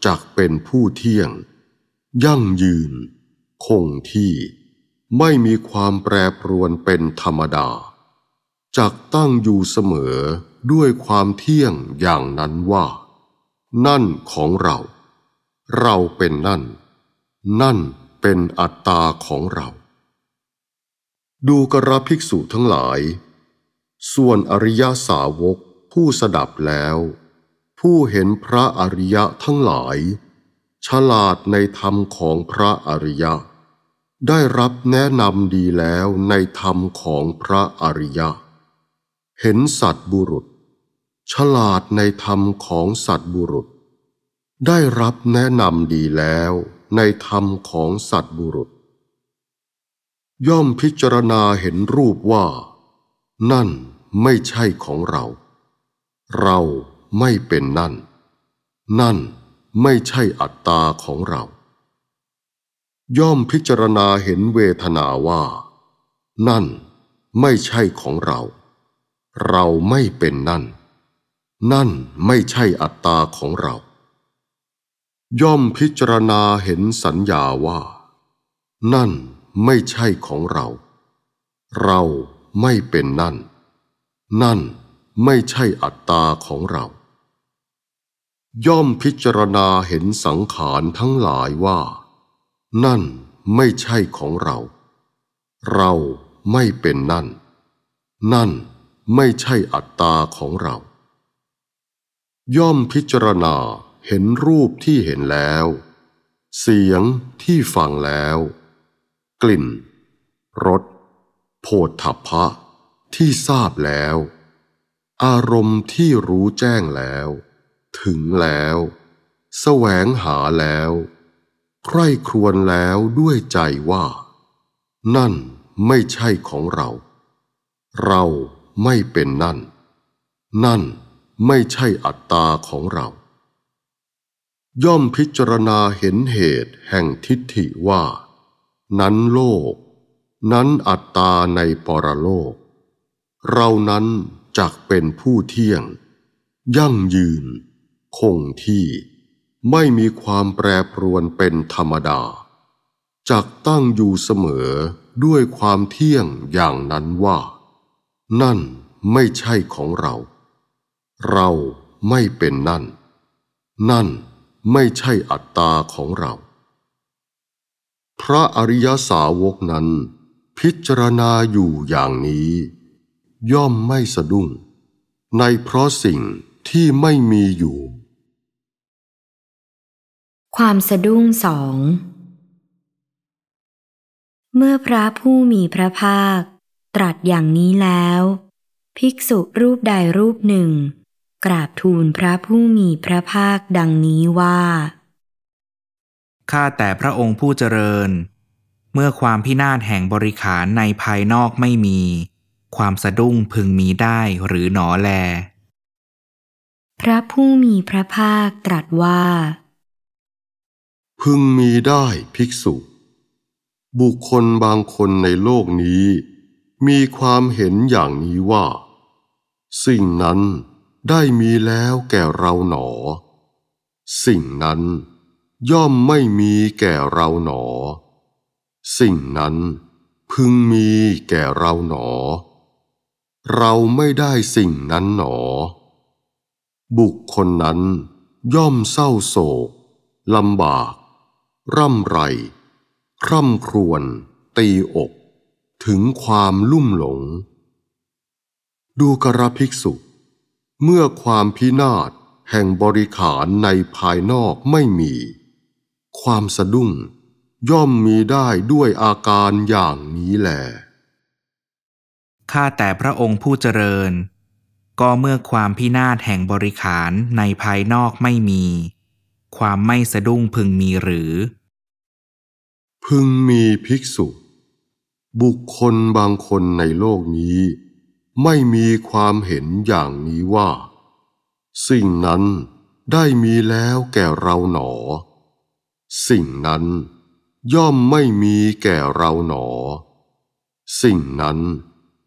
จักเป็นผู้เที่ยง ยั่งยืน คงที่ ไม่มีความแปรปรวนเป็นธรรมดา จักตั้งอยู่เสมอด้วยความเที่ยงอย่างนั้นว่า นั่นของเรา เราเป็นนั่น นั่นเป็นอัตตาของเราดูกระภิกษุทั้งหลาย ส่วนอริยสาวกผู้สดับแล้ว ผู้เห็นพระอริยะทั้งหลาย ฉลาดในธรรมของพระอริยะ ได้รับแนะนำดีแล้วในธรรมของพระอริยะ เห็นสัตบุรุษ ฉลาดในธรรมของสัตบุรุษ ได้รับแนะนำดีแล้วในธรรมของสัตบุรุษย่อมพิจารณาเห็นรูปว่า นั่นไม่ใช่ของเรา เราไม่เป็นนั่น นั่นไม่ใช่อัตตาของเรา ย่อมพิจารณาเห็นเวทนาว่า นั่นไม่ใช่ของเรา เราไม่เป็นนั่น นั่นไม่ใช่อัตตาของเรา ย่อมพิจารณาเห็นสัญญาว่า นั่นไม่ใช่ของเรา เราไม่เป็นนั่น นั่นไม่ใช่อัตตาของเรา ย่อมพิจารณาเห็นสังขารทั้งหลายว่า นั่นไม่ใช่ของเรา เราไม่เป็นนั่น นั่นไม่ใช่อัตตาของเรา ย่อมพิจารณาเห็นรูปที่เห็นแล้ว เสียงที่ฟังแล้วกลิ่นรสโพธพะ ที่ทราบแล้ว อารมณ์ที่รู้แจ้งแล้ว ถึงแล้วสแสวงหาแล้ว ใคร่ครวญแล้วด้วยใจว่า นั่นไม่ใช่ของเรา เราไม่เป็นนั่น นั่นไม่ใช่อัตตาของเรา ย่อมพิจารณาเห็นเหตุแห่งทิฏฐิว่านั้นโลก นั้นอัตตาในปรโลก เรานั้นจักเป็นผู้เที่ยง ยั่งยืน คงที่ ไม่มีความแปรปรวนเป็นธรรมดาจักตั้งอยู่เสมอด้วยความเที่ยงอย่างนั้นว่า นั่นไม่ใช่ของเรา เราไม่เป็นนั่น นั่นไม่ใช่อัตตาของเราพระอริยสาวกนั้น พิจารณาอยู่อย่างนี้ ย่อมไม่สะดุ้ง ในเพราะสิ่งที่ไม่มีอยู่ ความสะดุ้งสอง เมื่อพระผู้มีพระภาคตรัสอย่างนี้แล้ว ภิกษุรูปใดรูปหนึ่ง กราบทูลพระผู้มีพระภาคดังนี้ว่าข้าแต่พระองค์ผู้เจริญ เมื่อความพินาศแห่งบริขารในภายนอกไม่มี ความสะดุ้งพึงมีได้หรือหนอแล พระผู้มีพระภาคตรัสว่า พึงมีได้ภิกษุ บุคคลบางคนในโลกนี้ มีความเห็นอย่างนี้ว่า สิ่งนั้นได้มีแล้วแก่เราหนอ สิ่งนั้นย่อมไม่มีแก่เราหนอ สิ่งนั้นพึงมีแก่เราหนอ เราไม่ได้สิ่งนั้นหนอ บุคคลนั้นย่อมเศร้าโศกลำบาก ร่ำไร คร่ำครวญ ตีอก ถึงความลุ่มหลง ดูกระภิกษุ เมื่อความพินาศแห่งบริขารในภายนอกไม่มีความสะดุ้งย่อมมีได้ด้วยอาการอย่างนี้แหลข้าแต่พระองค์ผู้เจริญ ก็เมื่อความพินาศแห่งบริขารในภายนอกไม่มี ความไม่สะดุ้งพึงมีหรือ พึงมีภิกษุ บุคคลบางคนในโลกนี้ ไม่มีความเห็นอย่างนี้ว่า สิ่งนั้นได้มีแล้วแก่เราหนอสิ่งนั้นย่อมไม่มีแก่เราหนอ สิ่งนั้น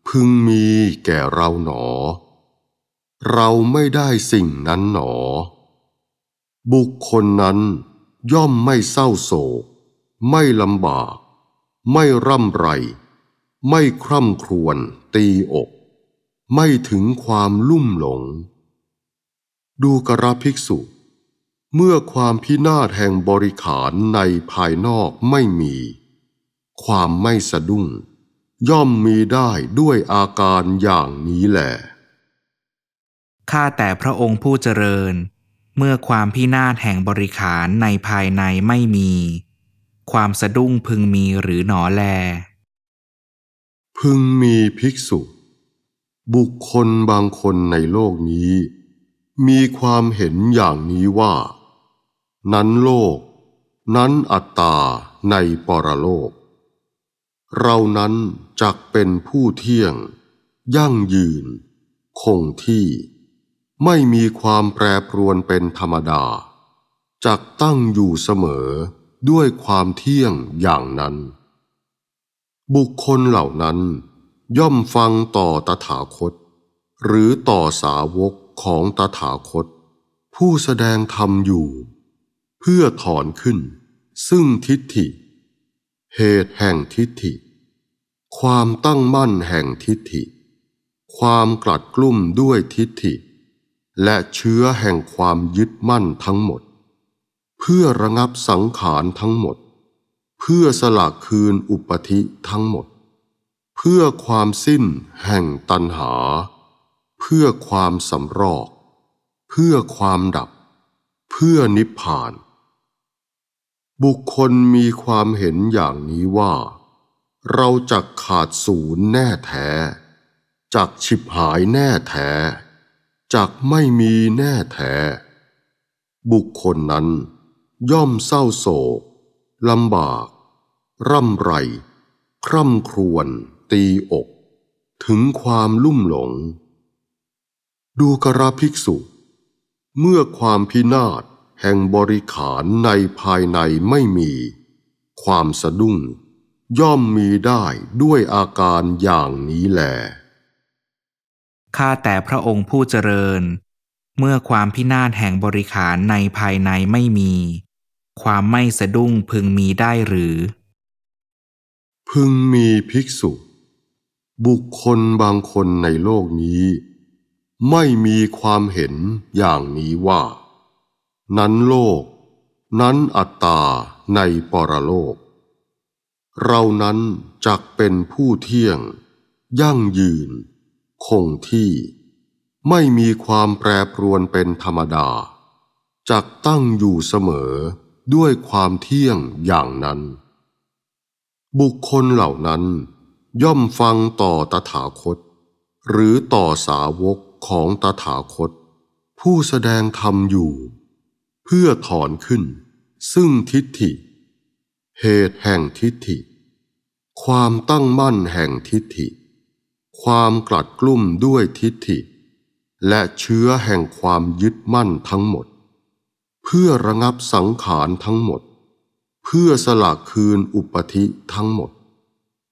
พึงมีแก่เราหนอ เราไม่ได้สิ่งนั้นหนอ บุคคลนั้นย่อมไม่เศร้าโศกไม่ลำบาก ไม่ร่ำไรไม่คร่ำครวญตีอก ไม่ถึงความลุ่มหลง ดูกระภิกษุเมื่อความพินาศแห่งบริขารในภายนอกไม่มี ความไม่สะดุ้งย่อมมีได้ด้วยอาการอย่างนี้แหละข้าแต่พระองค์ผู้เจริญ เมื่อความพินาศแห่งบริขารในภายในไม่มี ความสะดุ้งพึงมีหรือหนอแล พึงมีภิกษุ บุคคลบางคนในโลกนี้มีความเห็นอย่างนี้ว่านั้นโลก นั้นอัตตาในปรโลกเรานั้นจักเป็นผู้เที่ยง ยั่งยืน คงที่ ไม่มีความแปรปรวนเป็นธรรมดา จักตั้งอยู่เสมอด้วยความเที่ยงอย่างนั้น บุคคลเหล่านั้น ย่อมฟังต่อตถาคต หรือต่อสาวกของตถาคต ผู้แสดงธรรมอยู่เพื่อถอนขึ้น ซึ่งทิฏฐิ เหตุแห่งทิฏฐิ ความตั้งมั่นแห่งทิฏฐิ ความกลัดกลุ่มด้วยทิฏฐิ และเชื้อแห่งความยึดมั่นทั้งหมด เพื่อระงับสังขารทั้งหมด เพื่อสละคืนอุปธิทั้งหมด เพื่อความสิ้นแห่งตัณหา เพื่อความสำรอก เพื่อความดับ เพื่อนิพพานบุคคลมีความเห็นอย่างนี้ว่า เราจักขาดศูนย์แน่แท้ จักฉิบหายแน่แท้ จักไม่มีแน่แท้ บุคคลนั้นย่อมเศร้าโศกลำบาก ร่ำไร คร่ำครวญตีอก ถึงความลุ่มหลง ดูกระภิกษุ เมื่อความพินาศแห่งบริขารในภายในไม่มี ความสะดุ้ง ย่อมมีได้ด้วยอาการอย่างนี้แหลข้าแต่พระองค์ผู้เจริญ เมื่อความพินาศแห่งบริขารในภายในไม่มี ความไม่สะดุ้งพึงมีได้หรือ พึงมีภิกษุ บุคคลบางคนในโลกนี้ ไม่มีความเห็นอย่างนี้ว่านั้นโลก นั้นอัตตาในปรโลก เรานั้นจักเป็นผู้เที่ยง ยั่งยืน คงที่ ไม่มีความแปรปรวนเป็นธรรมดาจักตั้งอยู่เสมอด้วยความเที่ยงอย่างนั้น บุคคลเหล่านั้นย่อมฟังต่อตถาคต หรือต่อสาวกของตถาคต ผู้แสดงธรรมอยู่พื่อถอนขึ้น ซึ่งทิฏฐิ เหตุแห่งทิฏฐิ ความตั้งมั่นแห่งทิฏฐิ ความกลัดกลุ่มด้วยทิฏฐิ และเชื้อแห่งความยึดมั่นทั้งหมด เพื่อระงับสังขารทั้งหมด เพื่อสละคืนอุปธิทั้งหมด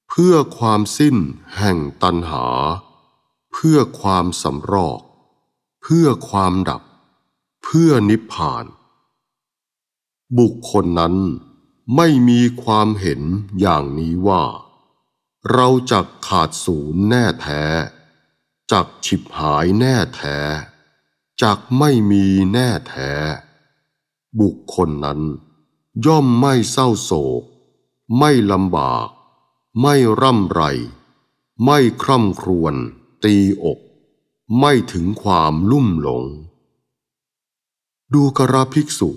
เพื่อความสิ้นแห่งตัณหา เพื่อความสำรอก เพื่อความดับ เพื่อนิพพานบุคคลนั้นไม่มีความเห็นอย่างนี้ว่า เราจักขาดศูนย์แน่แท้จักฉิบหายแน่แท้จักไม่มีแน่แท้บุคคลนั้น ย่อมไม่เศร้าโศก ไม่ลำบาก ไม่ร่ำไรไม่คร่ำครวญตีอก ไม่ถึงความลุ่มหลง ดูกระภิกษุ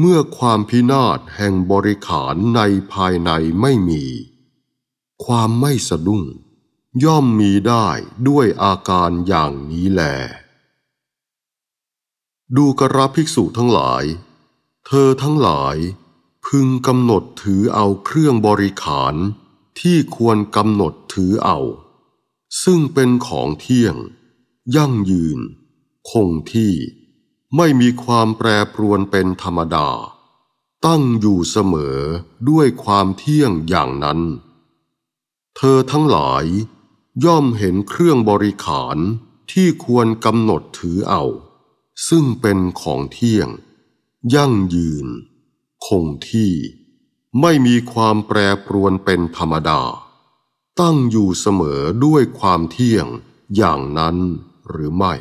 เมื่อความพินาศแห่งบริขารในภายในไม่มี ความไม่สะดุ้งย่อมมีได้ด้วยอาการอย่างนี้แล ดูกระภิกษุทั้งหลาย เธอทั้งหลาย พึงกำหนดถือเอาเครื่องบริขารที่ควรกำหนดถือเอา ซึ่งเป็นของเที่ยง ยั่งยืน คงที่ไม่มีความแปรปรวนเป็นธรรมดา ตั้งอยู่เสมอด้วยความเที่ยงอย่างนั้น เธอทั้งหลาย ย่อมเห็นเครื่องบริขารที่ควรกำหนดถือเอา ซึ่งเป็นของเที่ยง ยั่งยืน คงที่ ไม่มีความแปรปรวนเป็นธรรมดา ตั้งอยู่เสมอด้วยความเที่ยงอย่างนั้นหรือไม่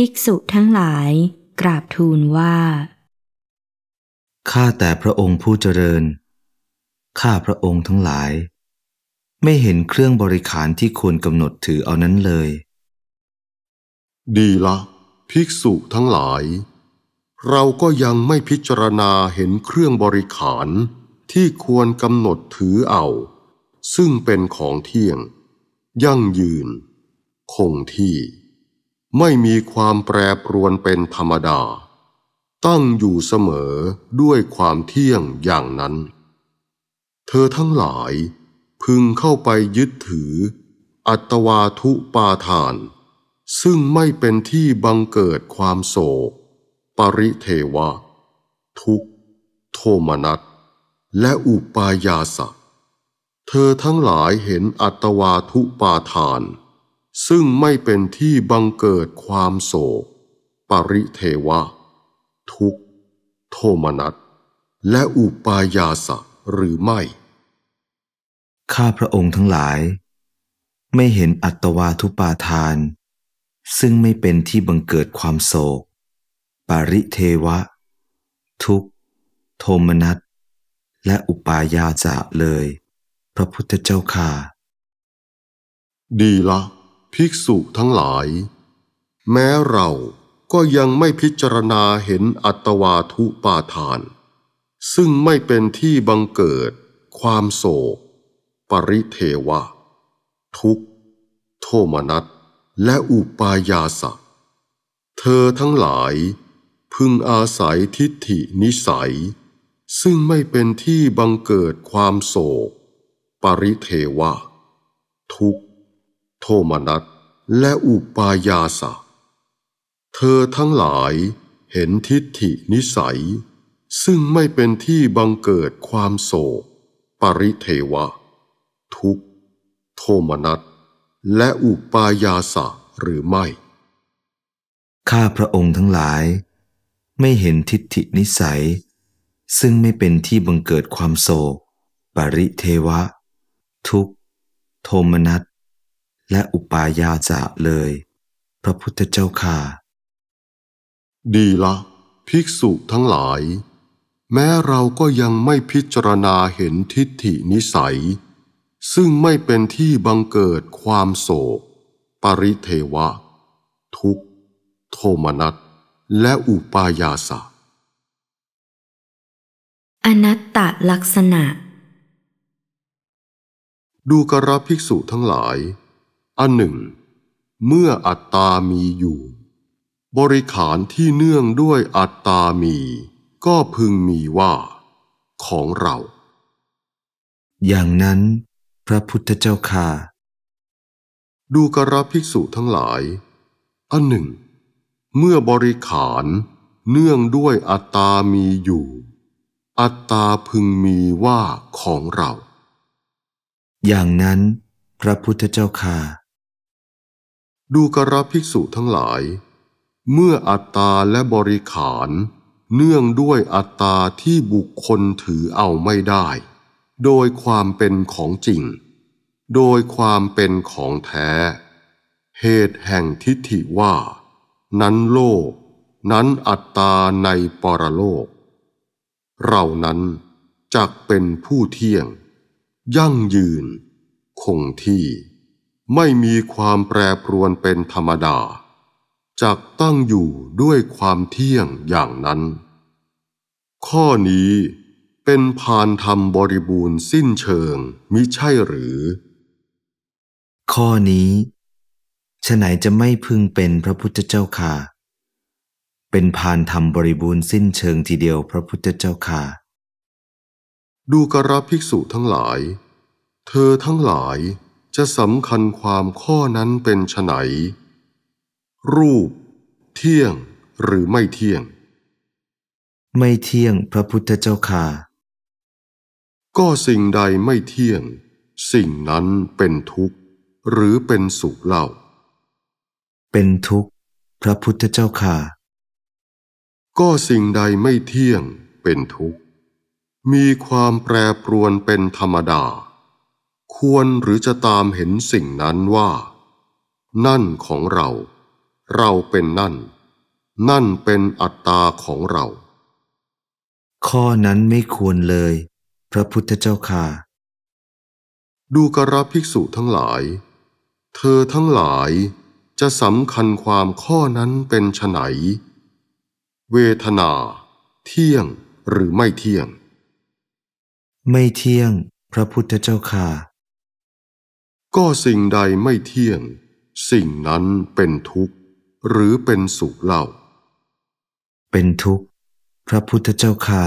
ภิกษุทั้งหลายกราบทูลว่า ข้าแต่พระองค์ผู้เจริญ ข้าพระองค์ทั้งหลาย ไม่เห็นเครื่องบริขารที่ควรกำหนดถือเอานั้นเลย ดีละ ภิกษุทั้งหลาย เราก็ยังไม่พิจารณาเห็นเครื่องบริขารที่ควรกำหนดถือเอา ซึ่งเป็นของเที่ยง ยั่งยืน คงที่ไม่มีความแปรปรวนเป็นธรรมดา ตั้งอยู่เสมอด้วยความเที่ยงอย่างนั้น เธอทั้งหลายพึงเข้าไปยึดถืออัตวาทุปาทาน ซึ่งไม่เป็นที่บังเกิดความโศก ปริเทวะ ทุกโทมนัสและอุปายาสะ เธอทั้งหลายเห็นอัตวาทุปาทานซึ่งไม่เป็นที่บังเกิดความโศกปริเทวะ ทุกโทมนัสและอุปายาสะหรือไม่ ข้าพระองค์ทั้งหลาย ไม่เห็นอัตวาทุปาทาน ซึ่งไม่เป็นที่บังเกิดความโศก ปริเทวะ ทุกโทมนัสและอุปายาจะเลย พระพุทธเจ้าค่ะดีละภิกษุทั้งหลาย แม้เราก็ยังไม่พิจารณาเห็นอัตวาทุปาทาน ซึ่งไม่เป็นที่บังเกิดความโศกปริเทวะ ทุกโทมนัสและอุปายาสะเธอทั้งหลายพึงอาศัยทิฏฐินิสัย ซึ่งไม่เป็นที่บังเกิดความโศกปริเทวะ ทุกโทมนัสและอุปายาสะ เธอทั้งหลายเห็นทิฏฐินิสัย ซึ่งไม่เป็นที่บังเกิดความโศกปริเทวะ ทุกโทมนัสและอุปายาสะหรือไม่ ข้าพระองค์ทั้งหลาย ไม่เห็นทิฏฐินิสัย ซึ่งไม่เป็นที่บังเกิดความโศกปริเทวะ ทุกโทมนัสและอุปายาจะเลย พระพุทธเจ้าค่ะดีละ ภิกษุทั้งหลาย แม้เราก็ยังไม่พิจารณาเห็นทิฏฐินิสัย ซึ่งไม่เป็นที่บังเกิดความโศก ปริเทวะ ทุกโทมนัสและอุปายาสะ อนัตตลักษณะ ดูกระภิกษุทั้งหลายอันหนึ่งเมื่ออัตตามีอยู่ บริขารที่เนื่องด้วยอัตตามี ก็พึงมีว่า ของเรา อย่างนั้น พระพุทธเจ้าค่า ดูกระภิกษุทั้งหลายอันหนึ่งเมื่อบริขารเนื่องด้วยอัตตามีอยู่ อัตตาพึงมีว่าของเรา อย่างนั้น พระพุทธเจ้าค่าดูกระภิกษุทั้งหลาย เมื่ออัตตาและบริขาร เนื่องด้วยอัตตาที่บุคคลถือเอาไม่ได้ โดยความเป็นของจริง โดยความเป็นของแท้ เหตุแห่งทิฏฐิว่า นั้นโลก นั้นอัตตาในปรโลกเรานั้นจักเป็นผู้เที่ยง ยั่งยืน คงที่ไม่มีความแปรปรวนเป็นธรรมดาจากตั้งอยู่ด้วยความเที่ยงอย่างนั้น ข้อนี้เป็นพานธรรมบริบูรณ์สิ้นเชิงมิใช่หรือ ข้อนี้ฉะไหนจะไม่พึงเป็นพระพุทธเจ้าค่ะ เป็นพานธรรมบริบูรณ์สิ้นเชิงทีเดียวพระพุทธเจ้าค่ะดูกระภิกษุทั้งหลาย เธอทั้งหลายจะสำคัญความข้อนั้นเป็นไหนรูป เที่ยงหรือไม่เที่ยง ไม่เที่ยงพระพุทธเจ้าค่ะก็สิ่งใดไม่เที่ยง สิ่งนั้นเป็นทุกข์ หรือเป็นสุขเล่า เป็นทุกข์ พระพุทธเจ้าค่ะก็สิ่งใดไม่เที่ยงเป็นทุกข์ มีความแปรปรวนเป็นธรรมดาควรหรือจะตามเห็นสิ่งนั้นว่า นั่นของเรา เราเป็นนั่น นั่นเป็นอัตตาของเรา ข้อนั้นไม่ควรเลยพระพุทธเจ้าค่ะดูกระภิกษุทั้งหลาย เธอทั้งหลายจะสำคัญความข้อนั้นเป็นไนเวทนา เที่ยงหรือไม่เที่ยง ไม่เที่ยงพระพุทธเจ้าค่ะก็สิ่งใดไม่เที่ยง สิ่งนั้นเป็นทุกข์ หรือเป็นสุขเล่า เป็นทุกข์ พระพุทธเจ้าค่ะ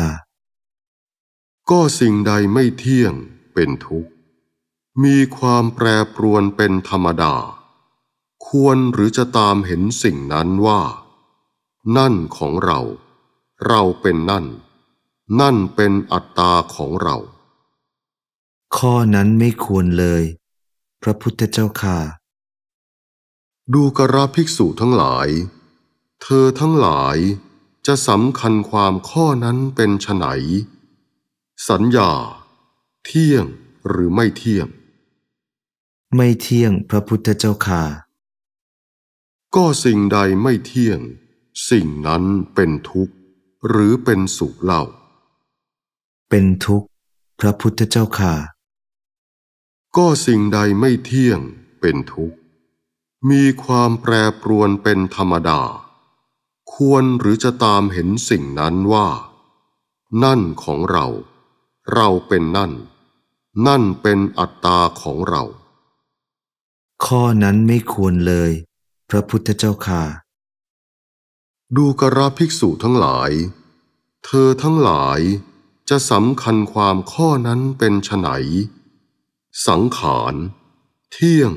ก็สิ่งใดไม่เที่ยง เป็นทุกข์ มีความแปรปรวนเป็นธรรมดา ควรหรือจะตามเห็นสิ่งนั้นว่า นั่นของเรา เราเป็นนั่น นั่นเป็นอัตตาของเรา ข้อนั้นไม่ควรเลยพระพุทธเจ้าค่ะดูกระภิกษุทั้งหลาย เธอทั้งหลายจะสำคัญความข้อนั้นเป็นไหนสัญญา เที่ยงหรือไม่เที่ยงไม่เที่ยงพระพุทธเจ้าค่ะก็สิ่งใดไม่เที่ยง สิ่งนั้นเป็นทุกข์หรือเป็นสุขเล่า เป็นทุกข์พระพุทธเจ้าค่ะก็สิ่งใดไม่เที่ยงเป็นทุกข์ มีความแปรปรวนเป็นธรรมดา ควรหรือจะตามเห็นสิ่งนั้นว่า นั่นของเรา เราเป็นนั่น นั่นเป็นอัตตาของเรา ข้อนั้นไม่ควรเลย พระพุทธเจ้าค่ะ ดูกราภิกษุทั้งหลาย เธอทั้งหลายจะสำคัญความข้อนั้นเป็นไฉนสังขารเที่ยง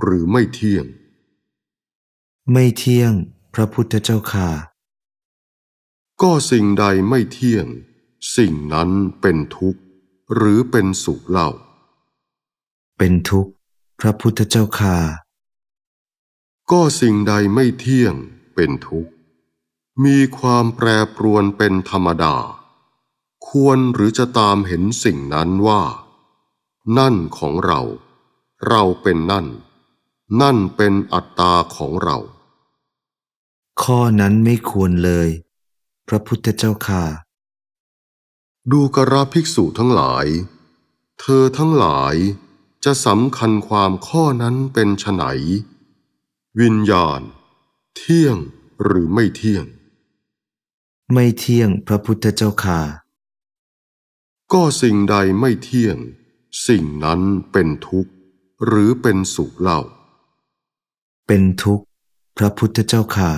หรือไม่เที่ยง ไม่เที่ยงพระพุทธเจ้าค่ะก็สิ่งใดไม่เที่ยง สิ่งนั้นเป็นทุกข์ หรือเป็นสุขเล่า เป็นทุกข์พระพุทธเจ้าค่ะก็สิ่งใดไม่เที่ยง เป็นทุกข์ มีความแปรปรวนเป็นธรรมดา ควรหรือจะตามเห็นสิ่งนั้นว่านั่นของเรา เราเป็นนั่น นั่นเป็นอัตตาของเรา ข้อนั้นไม่ควรเลย พระพุทธเจ้าค่ะดูกราภิกษุทั้งหลาย เธอทั้งหลายจะสำคัญความข้อนั้นเป็นไหน วิญญาณ เที่ยงหรือไม่เที่ยง ไม่เที่ยงพระพุทธเจ้าค่ะก็สิ่งใดไม่เที่ยงสิ่งนั้นเป็นทุกข์หรือเป็นสุขเล่า เป็นทุกข์ พระพุทธเจ้าค่ะ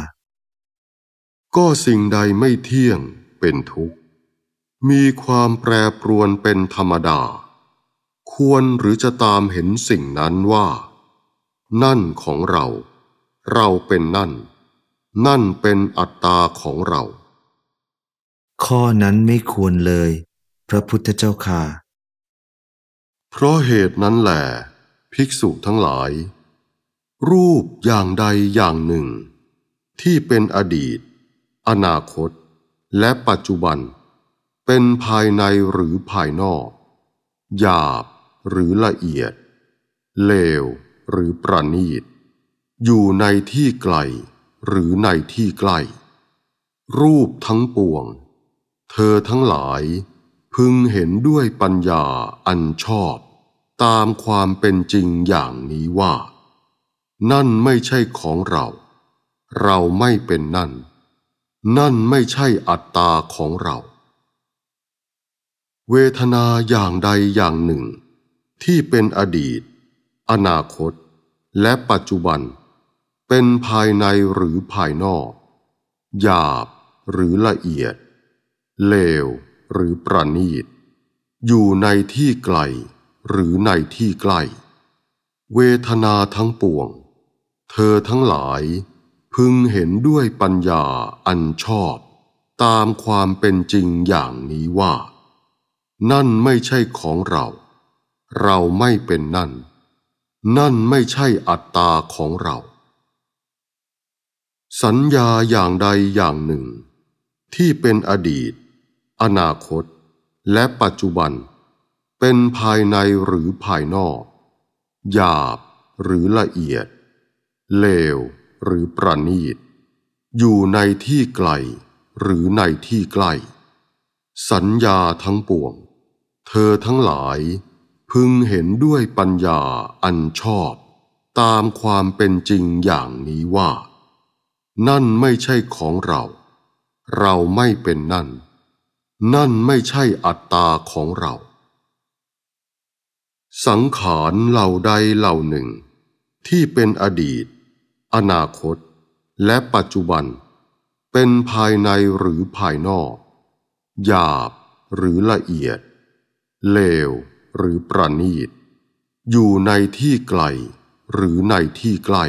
ก็สิ่งใดไม่เที่ยงเป็นทุกข์ มีความแปรปรวนเป็นธรรมดา ควรหรือจะตามเห็นสิ่งนั้นว่า นั่นของเรา เราเป็นนั่น นั่นเป็นอัตตาของเรา ข้อนั้นไม่ควรเลย พระพุทธเจ้าค่ะเพราะเหตุนั้นแหละภิกษุทั้งหลาย รูปอย่างใดอย่างหนึ่ง ที่เป็นอดีต อนาคตและปัจจุบัน เป็นภายในหรือภายนอก หยาบหรือละเอียด เลวหรือประณีต อยู่ในที่ไกลหรือในที่ใกล้ รูปทั้งปวง เธอทั้งหลายพึงเห็นด้วยปัญญาอันชอบ ตามความเป็นจริงอย่างนี้ว่า นั่นไม่ใช่ของเรา เราไม่เป็นนั่น นั่นไม่ใช่อัตตาของเรา เวทนาอย่างใดอย่างหนึ่ง ที่เป็นอดีต อนาคต และปัจจุบัน เป็นภายในหรือภายนอก หยาบหรือละเอียด เลวหรือประณีตอยู่ในที่ไกลหรือในที่ใกล้ เวทนาทั้งปวง เธอทั้งหลาย พึงเห็นด้วยปัญญาอันชอบ ตามความเป็นจริงอย่างนี้ว่า นั่นไม่ใช่ของเรา เราไม่เป็นนั่น นั่นไม่ใช่อัตตาของเรา สัญญาอย่างใดอย่างหนึ่ง ที่เป็นอดีตอนาคตและปัจจุบันเป็นภายในหรือภายนอก หยาบหรือละเอียด เลวหรือประณีตอยู่ในที่ไกลหรือในที่ใกล้ สัญญาทั้งปวงเธอทั้งหลาย พึงเห็นด้วยปัญญาอันชอบ ตามความเป็นจริงอย่างนี้ว่า นั่นไม่ใช่ของเรา เราไม่เป็นนั่นนั่นไม่ใช่อัตตาของเรา สังขารเหล่าใดเหล่าหนึ่ง ที่เป็นอดีต อนาคต และปัจจุบัน เป็นภายในหรือภายนอก หยาบหรือละเอียด เลวหรือประณีต อยู่ในที่ไกลหรือในที่ใกล้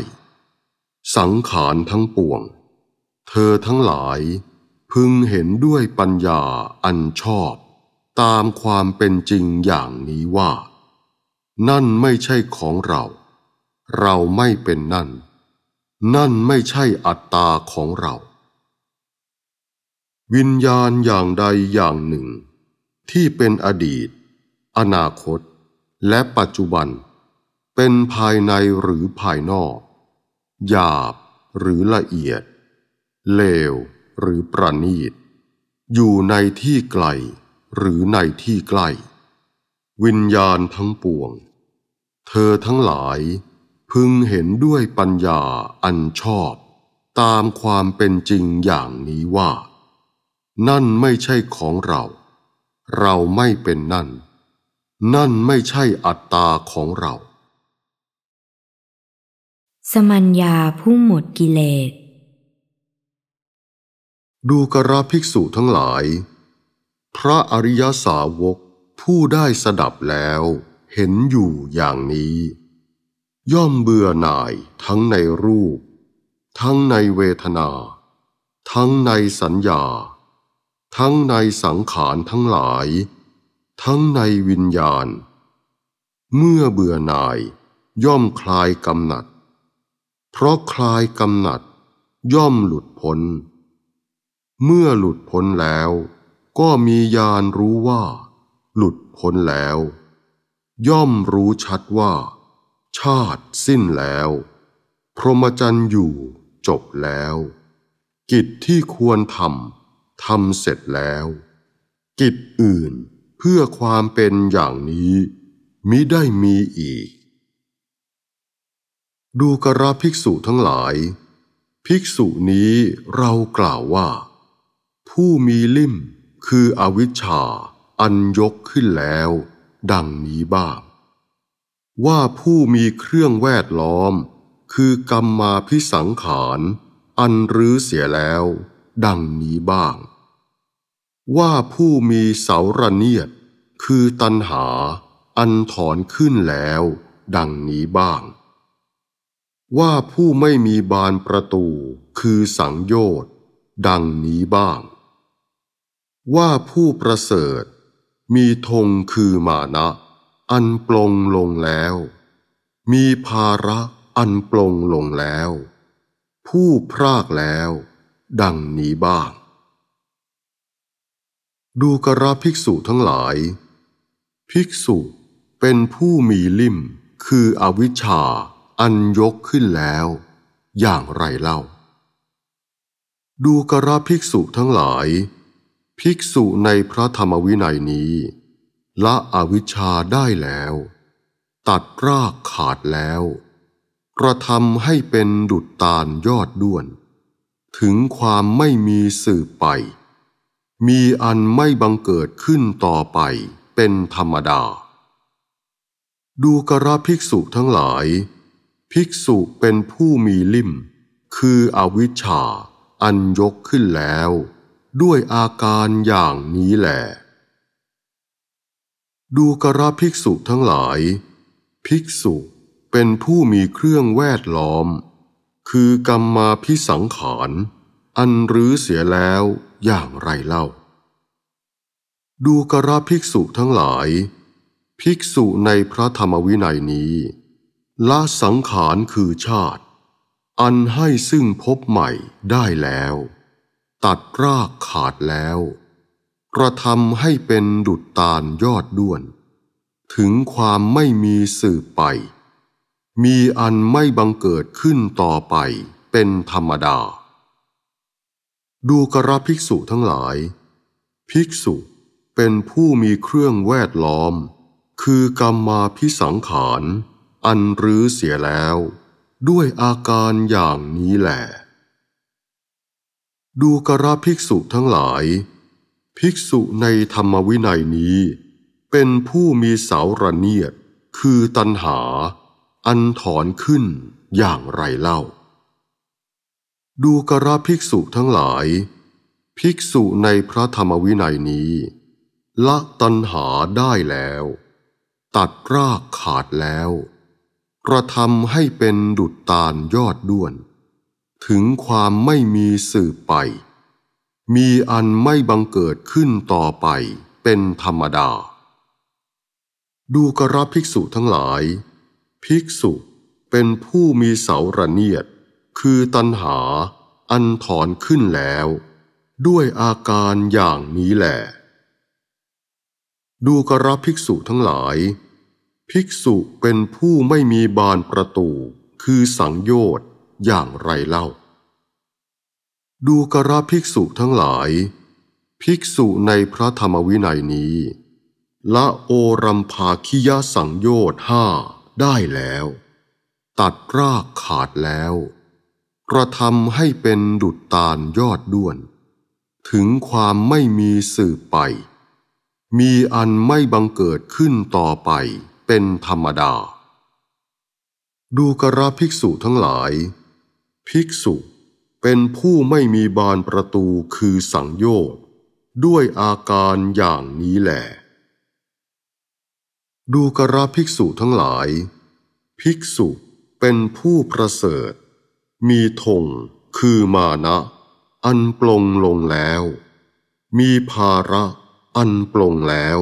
สังขารทั้งปวง เธอทั้งหลายพึงเห็นด้วยปัญญาอันชอบตามความเป็นจริงอย่างนี้ว่า นั่นไม่ใช่ของเรา เราไม่เป็นนั่น นั่นไม่ใช่อัตตาของเรา วิญญาณอย่างใดอย่างหนึ่ง ที่เป็นอดีต อนาคต และปัจจุบัน เป็นภายในหรือภายนอก หยาบหรือละเอียด เลวหรือประณีต อยู่ในที่ไกลหรือในที่ใกล้ วิญญาณทั้งปวง เธอทั้งหลายพึงเห็นด้วยปัญญาอันชอบ ตามความเป็นจริงอย่างนี้ว่า นั่นไม่ใช่ของเรา เราไม่เป็นนั่น นั่นไม่ใช่อัตตาของเรา สมัญญาผู้หมดกิเลสดูกราภิกษุทั้งหลาย พระอริยสาวกผู้ได้สดับแล้วเห็นอยู่อย่างนี้ ย่อมเบื่อหน่ายทั้งในรูป ทั้งในเวทนา ทั้งในสัญญา ทั้งในสังขารทั้งหลาย ทั้งในวิญญาณ เมื่อเบื่อหน่าย ย่อมคลายกำหนัด เพราะคลายกำหนัด ย่อมหลุดพ้นเมื่อหลุดพ้นแล้วก็มีญาณรู้ว่า หลุดพ้นแล้ว ย่อมรู้ชัดว่า ชาติสิ้นแล้ว พรหมจรรย์อยู่จบแล้ว กิจที่ควรทำทำเสร็จแล้ว กิจอื่นเพื่อความเป็นอย่างนี้ มิได้มีอีก ดูกระภิกษุทั้งหลาย ภิกษุนี้เรากล่าวว่าผู้มีลิ่มคืออวิชชา อันยกขึ้นแล้วดังนี้บ้าง ว่าผู้มีเครื่องแวดล้อม คือกรรมมาพิสังขาร อันรื้อเสียแล้วดังนี้บ้าง ว่าผู้มีเสาระเนียดคือตันหา อันถอนขึ้นแล้วดังนี้บ้าง ว่าผู้ไม่มีบานประตูคือสังโยชน์ดังนี้บ้างว่าผู้ประเสริฐมีธงคือมานะอันปลงลงแล้ว มีภาระอันปลงลงแล้ว ผู้พรากแล้ว ดังนี้บ้าง ดูกระภิกษุทั้งหลาย ภิกษุเป็นผู้มีลิ่ม คืออวิชชา อันยกขึ้นแล้ว อย่างไรเล่า ดูกระภิกษุทั้งหลายภิกษุในพระธรรมวินัยนี้ ละอวิชชาได้แล้ว ตัดรากขาดแล้ว กระทำให้เป็นดุจตาลยอดด้วน ถึงความไม่มีสืบไป มีอันไม่บังเกิดขึ้นต่อไปเป็นธรรมดา ดูกระภิกษุทั้งหลาย ภิกษุเป็นผู้มีลิ่ม คืออวิชชา อันยกขึ้นแล้วด้วยอาการอย่างนี้แหละ ดูกระภิกษุทั้งหลาย ภิกษุเป็นผู้มีเครื่องแวดล้อม คือกรรมมาพิสังขาร อันรื้อเสียแล้วอย่างไรเล่า ดูกระภิกษุทั้งหลาย ภิกษุในพระธรรมวินัยนี้ ละสังขารคือชาติ อันให้ซึ่งพบใหม่ได้แล้วตัดรากขาดแล้ว กระทำให้เป็นดุจตาลยอดด้วน ถึงความไม่มีสืบไป มีอันไม่บังเกิดขึ้นต่อไปเป็นธรรมดา ดูกระภิกษุทั้งหลาย ภิกษุเป็นผู้มีเครื่องแวดล้อม คือกรรมมาพิสังขาร อันรื้อเสียแล้ว ด้วยอาการอย่างนี้แหละดูกระภิกษุทั้งหลายภิกษุในธรรมวินัยนี้เป็นผู้มีเสาระเนียดคือตันหาอันถอนขึ้นอย่างไรเล่า ดูกระภิกษุทั้งหลาย ภิกษุในพระธรรมวินัยนี้ ละตันหาได้แล้ว ตัดรากขาดแล้วกระทำให้เป็นดุจตาลยอดด้วนถึงความไม่มีสืบไป มีอันไม่บังเกิดขึ้นต่อไปเป็นธรรมดา ดูกรบภิกษุทั้งหลาย ภิกษุเป็นผู้มีเสาระเนียด คือตันหา อันถอนขึ้นแล้วด้วยอาการอย่างนี้แหละ ดูกรบภิกษุทั้งหลาย ภิกษุเป็นผู้ไม่มีบานประตู คือสังโยชนอย่างไรเล่า ดูกราภิกษุทั้งหลาย ภิกษุในพระธรรมวินัยนี้ ละโอรัมภาคิยสังโยชน์ห้าได้แล้ว ตัดรากขาดแล้ว กระทำให้เป็นดุจตาลยอดด้วน ถึงความไม่มีสืบไป มีอันไม่บังเกิดขึ้นต่อไปเป็นธรรมดา ดูกระภิกษุทั้งหลายภิกษุเป็นผู้ไม่มีบานประตูคือสังโยชน์ด้วยอาการอย่างนี้แหละดูกราภิกษุทั้งหลาย ภิกษุเป็นผู้ประเสริฐ มีธงคือมานะอันปลงลงแล้ว มีภาระอันปลงแล้ว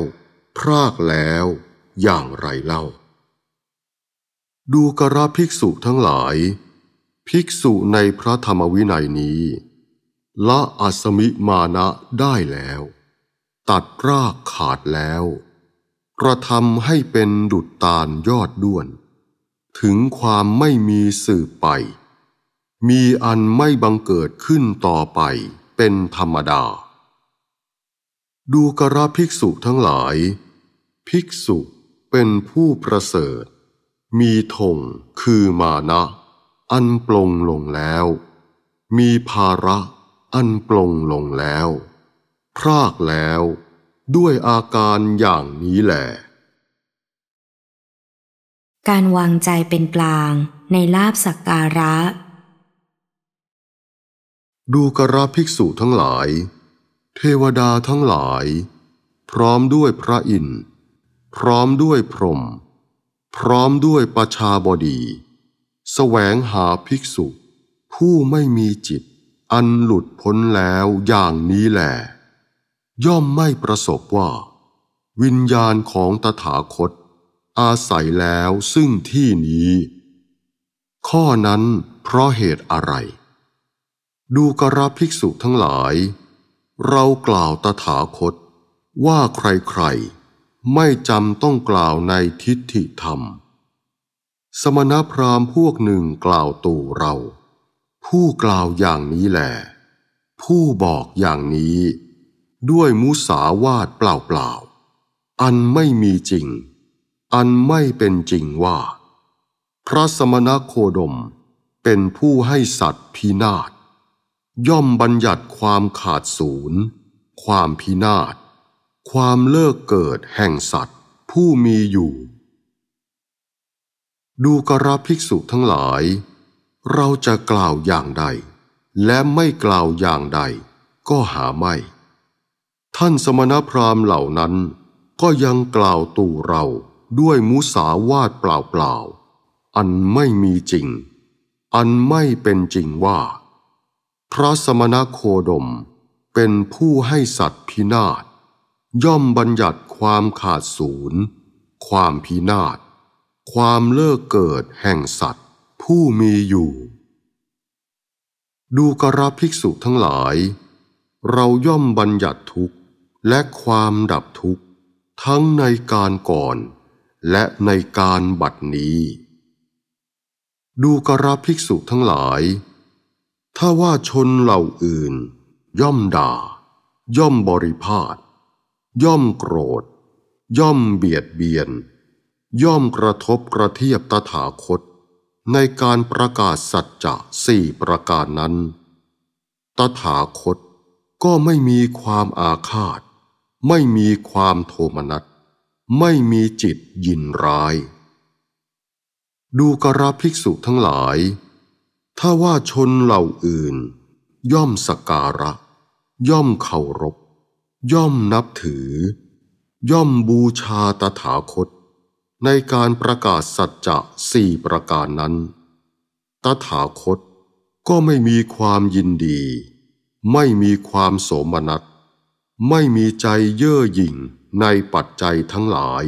พรากแล้วอย่างไรเล่า ดูกราภิกษุทั้งหลายภิกษุในพระธรรมวินัยนี้ ละอัสมิมานะได้แล้ว ตัดรากขาดแล้วกระทำให้เป็นดุจตาลยอดด้วน ถึงความไม่มีสืบไป มีอันไม่บังเกิดขึ้นต่อไปเป็นธรรมดา ดูกระภิกษุทั้งหลาย ภิกษุเป็นผู้ประเสริฐ มีธงคือมานะอันปลงลงแล้ว มีภาระอันปลงลงแล้วพรากแล้วด้วยอาการอย่างนี้แหละการวางใจเป็นกลางในลาบสักการะ ดูกระภิกษุทั้งหลาย เทวดาทั้งหลาย พร้อมด้วยพระอินทร์พร้อมด้วยพรหมพร้อมด้วยประชาบดีแสวงหาภิกษุ ผู้ไม่มีจิต อันหลุดพ้นแล้วอย่างนี้แหลย่อมไม่ประสบว่า วิญญาณของตถาคต อาศัยแล้วซึ่งที่นี้ ข้อนั้นเพราะเหตุอะไร ดูกราภิกษุทั้งหลาย เรากล่าวตถาคต ว่าใครๆ ไม่จำต้องกล่าวในทิฏฐิธรรมสมณพราหมณ์พวกหนึ่งกล่าวตู่เรา ผู้กล่าวอย่างนี้แหลผู้บอกอย่างนี้ ด้วยมุสาวาทเปล่าๆ อันไม่มีจริง อันไม่เป็นจริงว่า พระสมณโคดมเป็นผู้ให้สัตว์พินาศย่อมบัญญัติความขาดศูนย์ความพินาศความเลิกเกิดแห่งสัตว์ ผู้มีอยู่ดูกราภิกษุทั้งหลาย เราจะกล่าวอย่างใด และไม่กล่าวอย่างใด ก็หาไม่ ท่านสมณพราหมณ์เหล่านั้น ก็ยังกล่าวตู่เราด้วยมุสาวาทเปล่าๆ อันไม่มีจริง อันไม่เป็นจริงว่า พระสมณโคดมเป็นผู้ให้สัตว์พินาศย่อมบัญญัติความขาดศูนย์ความพินาศความเลิกเกิดแห่งสัตว์ผู้มีอยู่ ดูกราภิกษุทั้งหลาย เราย่อมบัญญัติทุกข์ และความดับทุกข์ ทั้งในการก่อน และในการบัดนี้ ดูกราภิกษุทั้งหลาย ถ้าว่าชนเหล่าอื่น ย่อมด่า ย่อมบริพาทย่อมโกรธ ย่อมเบียดเบียนย่อมกระทบกระเทียบตถาคต ในการประกาศสัจจะสี่ประการนั้น ตถาคตก็ไม่มีความอาฆาต ไม่มีความโทมนัสไม่มีจิตยินร้าย ดูกราภิกษุทั้งหลาย ถ้าว่าชนเหล่าอื่น ย่อมสการะ ย่อมเคารพ ย่อมนับถือ ย่อมบูชาตถาคตในการประกาศสัจจะสี่ประการนั้น ตถาคตก็ไม่มีความยินดี ไม่มีความโสมนัส ไม่มีใจเย่อหยิ่งในปัจจัยทั้งหลาย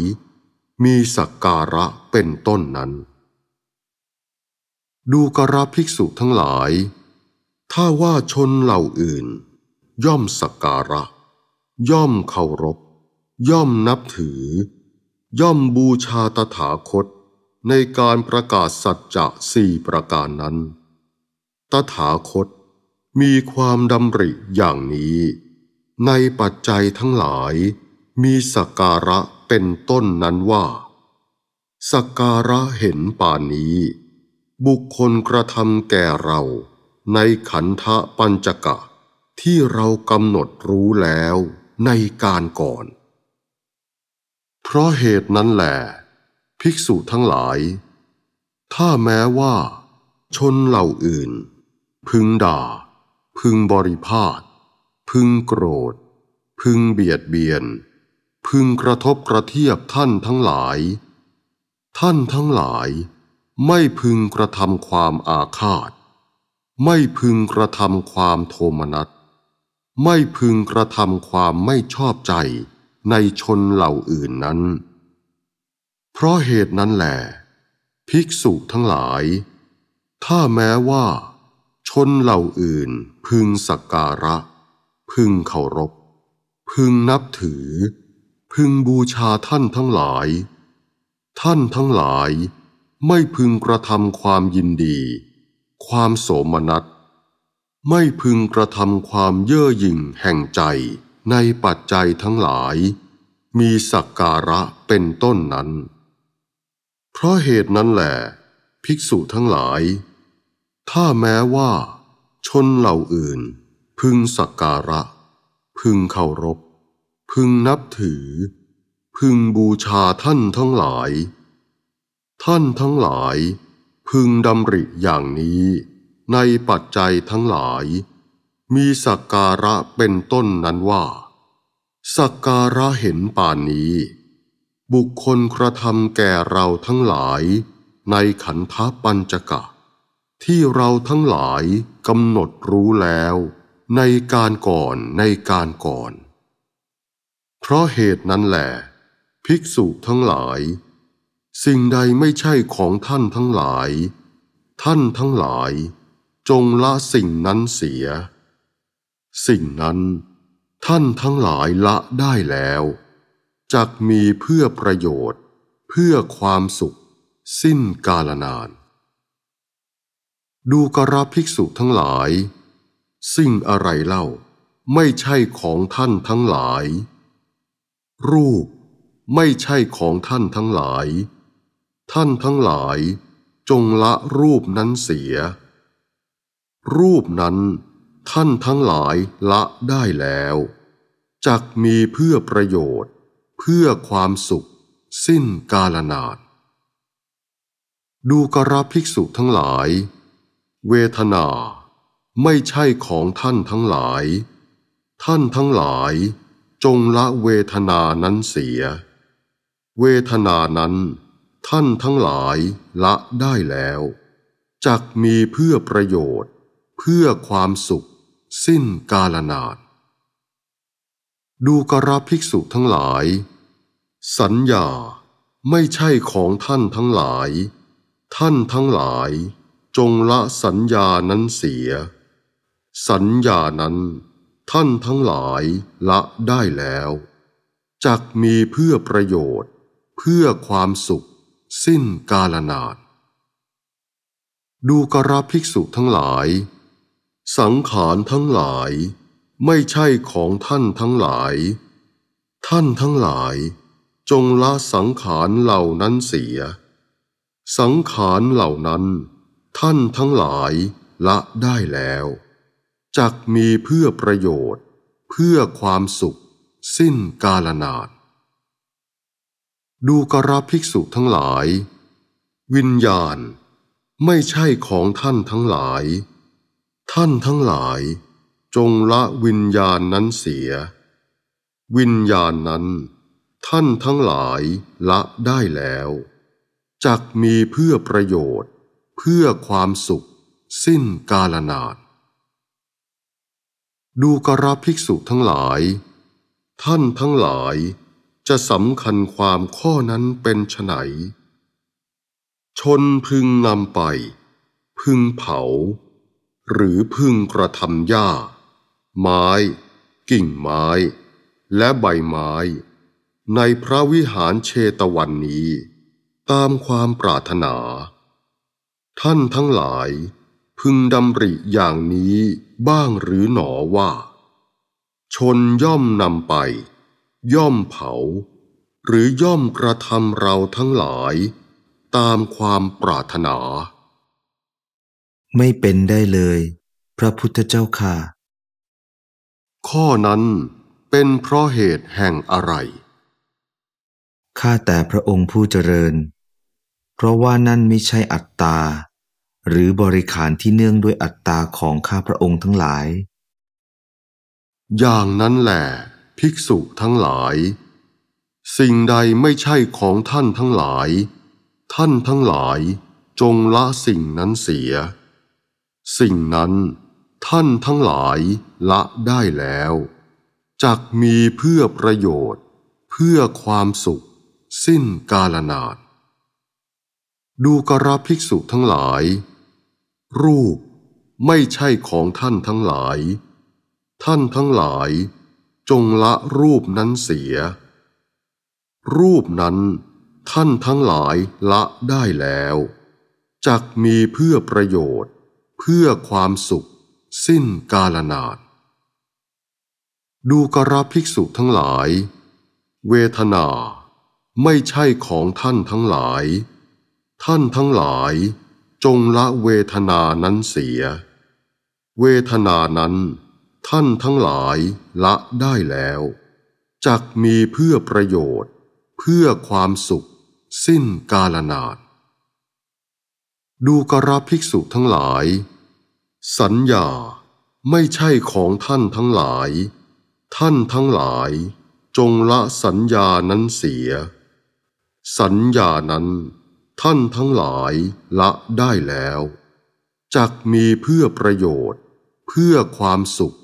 มีสักการะเป็นต้นนั้น ดูกราภิกษุทั้งหลาย ถ้าว่าชนเหล่าอื่น ย่อมสักการะ ย่อมเคารพ ย่อมนับถือย่อมบูชาตถาคต ในการประกาศสัจจะสี่ประการนั้น ตถาคตมีความดำริอย่างนี้ ในปัจจัยทั้งหลาย มีสการะเป็นต้นนั้นว่า สการะเห็นป่านนี้ บุคคลกระทำแก่เราในขันธปัญจกะ ที่เรากำหนดรู้แล้วในการก่อนเพราะเหตุนั้นแหลภิกษุทั้งหลาย ถ้าแม้ว่าชนเหล่าอื่น พึงด่า พึงบริพาทพึงโกรธ พึงเบียดเบียน พึงกระทบกระเทียบท่านทั้งหลาย ท่านทั้งหลาย ไม่พึงกระทำความอาฆาต ไม่พึงกระทำความโทมนัสไม่พึงกระทำความไม่ชอบใจในชนเหล่าอื่นนั้น เพราะเหตุนั้นแหลภิกษุทั้งหลาย ถ้าแม้ว่า ชนเหล่าอื่น พึงสักการะ พึงเคารพพึงนับถือ พึงบูชาท่านทั้งหลาย ท่านทั้งหลาย ไม่พึงกระทำความยินดี ความโสมนัสไม่พึงกระทำความเย่อหยิ่งแห่งใจในปัจจัยทั้งหลาย มีสักการะเป็นต้นนั้น เพราะเหตุนั้นแหละภิกษุทั้งหลาย ถ้าแม้ว่า ชนเหล่าอื่น พึงสักการะ พึงเคารพพึงนับถือ พึงบูชาท่านทั้งหลาย ท่านทั้งหลาย พึงดำริอย่างนี้ ในปัจจัยทั้งหลายมีสักการะเป็นต้นนั้นว่าสักการะเห็นป่านนี้ บุคคลกระทำแก่เราทั้งหลาย ในขันธปัญจกะ ที่เราทั้งหลายกำหนดรู้แล้ว ในการก่อนในการก่อน เพราะเหตุนั้นแหละภิกษุทั้งหลาย สิ่งใดไม่ใช่ของท่านทั้งหลาย ท่านทั้งหลาย จงละสิ่งนั้นเสียสิ่งนั้น ท่านทั้งหลายละได้แล้วจักมีเพื่อประโยชน์เพื่อความสุขสิ้นกาลนาน ดูกราภิกษุทั้งหลาย สิ่งอะไรเล่าไม่ใช่ของท่านทั้งหลาย รูปไม่ใช่ของท่านทั้งหลาย ท่านทั้งหลายจงละรูปนั้นเสีย รูปนั้นท่านทั้งหลายละได้แล้ว จักมีเพื่อประโยชน์เพื่อความสุขสิ้นกาลนานดูกราภิกษุทั้งหลาย เวทนา ไม่ใช่ของท่านทั้งหลาย ท่านทั้งหลาย จงละเวทนานั้นเสีย เวทนานั้น ท่านทั้งหลายละได้แล้วจักมีเพื่อประโยชน์เพื่อความสุขสิ้นกาลนานดูกราภิกษุทั้งหลาย สัญญาไม่ใช่ของท่านทั้งหลาย ท่านทั้งหลาย จงละสัญญานั้นเสีย สัญญานั้น ท่านทั้งหลายละได้แล้ว จักมีเพื่อประโยชน์เพื่อความสุขสิ้นกาลนานดูกราภิกษุทั้งหลายสังขารทั้งหลายไม่ใช่ของท่านทั้งหลาย ท่านทั้งหลายจงละสังขารเหล่านั้นเสีย สังขารเหล่านั้นท่านทั้งหลายละได้แล้ว จักมีเพื่อประโยชน์เพื่อความสุขสิ้นกาลนานดูกราภิกษุทั้งหลาย วิญญาณไม่ใช่ของท่านทั้งหลายท่านทั้งหลาย จงละวิญญาณนั้นเสีย วิญญาณนั้น ท่านทั้งหลายละได้แล้วจักมีเพื่อประโยชน์เพื่อความสุขสิ้นกาลนานดูกราภิกษุทั้งหลาย ท่านทั้งหลายจะสำคัญความข้อนั้นเป็นไฉนชนพึงนำไป พึงเผาหรือพึงกระทำหญ้า ไม้ กิ่งไม้ และใบไม้ ในพระวิหารเชตวันนี้ ตามความปรารถนา ท่านทั้งหลายพึงดำริอย่างนี้บ้างหรือหนอว่า ชนย่อมนำไป ย่อมเผา หรือย่อมกระทำเราทั้งหลาย ตามความปรารถนาไม่เป็นได้เลย พระพุทธเจ้าค่ะข้อนั้นเป็นเพราะเหตุแห่งอะไรข้าแต่พระองค์ผู้เจริญ เพราะว่านั่นไม่ใช่อัตตาหรือบริขารที่เนื่องด้วยอัตตาของข้าพระองค์ทั้งหลาย อย่างนั้นแหละภิกษุทั้งหลาย สิ่งใดไม่ใช่ของท่านทั้งหลาย ท่านทั้งหลาย จงละสิ่งนั้นเสียสิ่งนั้นท่านทั้งหลายละได้แล้ว จักมีเพื่อประโยชน์เพื่อความสุขสิ้นกาลนานดูกราภิกษุทั้งหลาย รูปไม่ใช่ของท่านทั้งหลาย ท่านทั้งหลายจงละรูปนั้นเสีย รูปนั้นท่านทั้งหลายละได้แล้ว จักมีเพื่อประโยชน์เพื่อความสุขสิ้นกาลนาน ดูกราภิกษุทั้งหลาย เวทนาไม่ใช่ของท่านทั้งหลาย ท่านทั้งหลาย จงละเวทนานั้นเสีย เวทนานั้นท่านทั้งหลายละได้แล้ว จักมีเพื่อประโยชน์เพื่อความสุขสิ้นกาลนาน ดูกราภิกษุทั้งหลายสัญญาไม่ใช่ของท่านทั้งหลาย ท่านทั้งหลาย จงละสัญญานั้นเสีย สัญญานั้น ท่านทั้งหลายละได้แล้วจักมีเพื่อประโยชน์เพื่อความสุข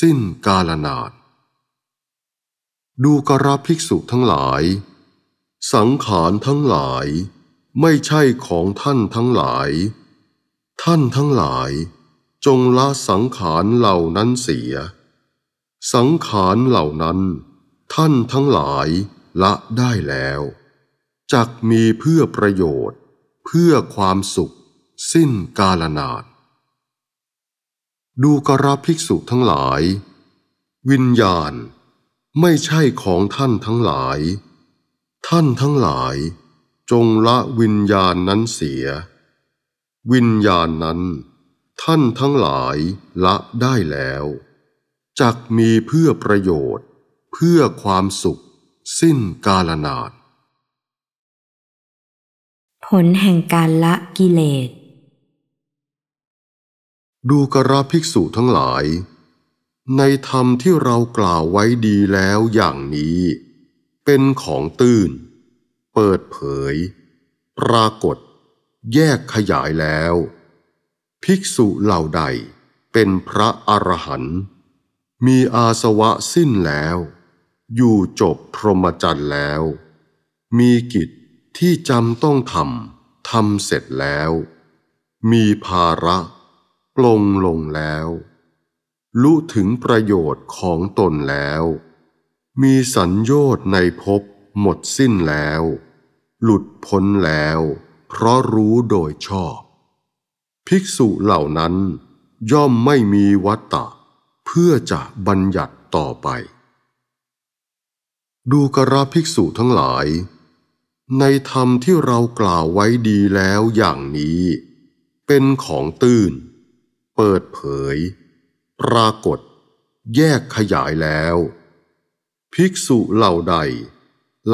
สิ้นกาลนาน ดูกราภิกษุทั้งหลาย สังขารทั้งหลาย ไม่ใช่ของท่านทั้งหลาย ท่านทั้งหลายจงละสังขารเหล่านั้นเสีย สังขารเหล่านั้น ท่านทั้งหลายละได้แล้ว จักมีเพื่อประโยชน์เพื่อความสุขสิ้นกาลนานดูกราภิกษุทั้งหลาย วิญญาณไม่ใช่ของท่านทั้งหลาย ท่านทั้งหลาย จงละวิญญาณนั้นเสีย วิญญาณนั้นท่านทั้งหลายละได้แล้ว จักมีเพื่อประโยชน์เพื่อความสุขสิ้นกาลนานผลแห่งการละกิเลสดูกราภิกษุทั้งหลาย ในธรรมที่เรากล่าวไว้ดีแล้วอย่างนี้ เป็นของตื้นเปิดเผย ปรากฏ แยกขยายแล้วภิกษุเหล่าใดเป็นพระอรหันต์มีอาสวะสิ้นแล้ว อยู่จบพรหมจรรย์แล้ว มีกิจที่จำต้องทำทำเสร็จแล้ว มีภาระ ปลงลงแล้ว รู้ถึงประโยชน์ของตนแล้ว มีสัญญชน์ในภพหมดสิ้นแล้ว หลุดพ้นแล้ว เพราะรู้โดยชอบภิกษุเหล่านั้นย่อมไม่มีวัตตะ เพื่อจะบัญญัติต่อไป ดูกระภิกษุทั้งหลาย ในธรรมที่เรากล่าวไว้ดีแล้วอย่างนี้ เป็นของตื่น เปิดเผย ปรากฏ แยกขยายแล้ว ภิกษุเหล่าใด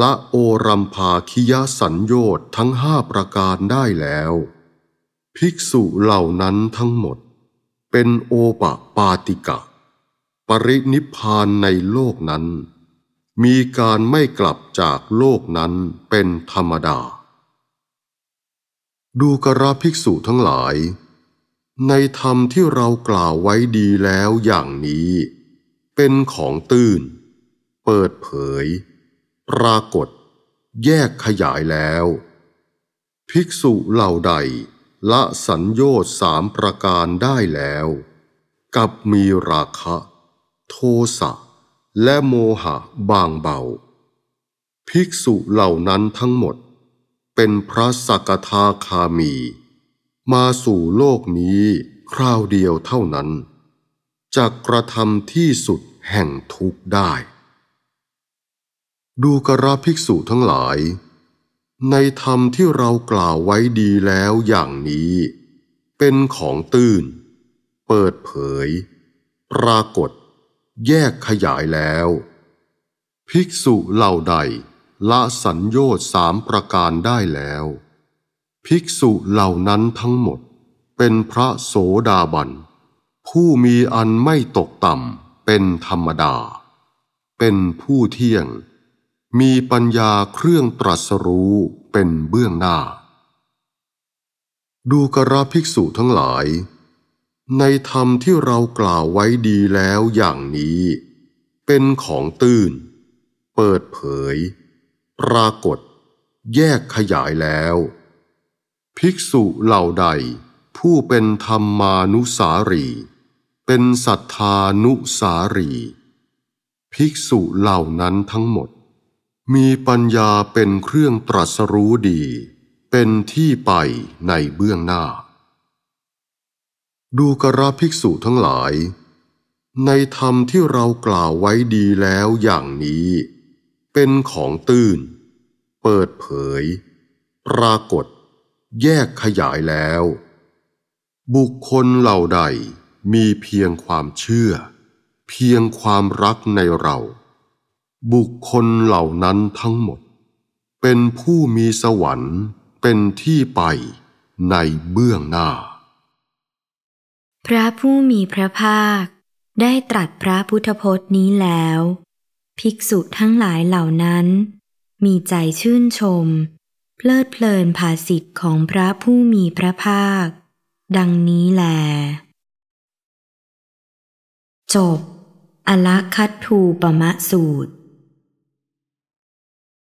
ละโอรัมพาคิยสัญโยตทั้งห้าประการได้แล้วภิกษุเหล่านั้นทั้งหมดเป็นโอปะปาติกะ ปรินิพานในโลกนั้น มีการไม่กลับจากโลกนั้นเป็นธรรมดา ดูกระภิกษุทั้งหลาย ในธรรมที่เรากล่าวไว้ดีแล้วอย่างนี้ เป็นของตื่น เปิดเผย ปรากฏแยกขยายแล้ว ภิกษุเหล่าใดละสัญโยชน์สามประการได้แล้วกับมีราคะ โทสะและโมหะบางเบา ภิกษุเหล่านั้นทั้งหมดเป็นพระสักทาคามี มาสู่โลกนี้คราวเดียวเท่านั้นจะกกระทำที่สุดแห่งทุกได้ ดูกระภิกษุทั้งหลายในธรรมที่เรากล่าวไว้ดีแล้วอย่างนี้ เป็นของตื้นเปิดเผย ปรากฏ แยกขยายแล้ว ภิกษุเหล่าใด ละสัญญอดสามประการได้แล้ว ภิกษุเหล่านั้นทั้งหมด เป็นพระโสดาบัน ผู้มีอันไม่ตกต่ำเป็นธรรมดา เป็นผู้เที่ยงมีปัญญาเครื่องตรัสรู้เป็นเบื้องหน้า ดูกระภิกษุทั้งหลาย ในธรรมที่เรากล่าวไว้ดีแล้วอย่างนี้ เป็นของตื่น เปิดเผย ปรากฏ แยกขยายแล้ว ภิกษุเหล่าใด ผู้เป็นธรรมานุสารี เป็นสัทธานุสารี ภิกษุเหล่านั้นทั้งหมดมีปัญญาเป็นเครื่องตรัสรู้ดี เป็นที่ไปในเบื้องหน้า ดูกระภิกษุทั้งหลาย ในธรรมที่เรากล่าวไว้ดีแล้วอย่างนี้ เป็นของตื้นเปิดเผย ปรากฏ แยกขยายแล้ว บุคคลเหล่าใดมีเพียงความเชื่อ เพียงความรักในเราบุคคลเหล่านั้นทั้งหมด เป็นผู้มีสวรรค์เป็นที่ไปในเบื้องหน้า พระผู้มีพระภาคได้ตรัสพระพุทธพจน์นี้แล้ว ภิกษุทั้งหลายเหล่านั้นมีใจชื่นชม เพลิดเพลินภาสิทธิ์ของพระผู้มีพระภาค ดังนี้แล จบ อละคัตทูปมะสูตร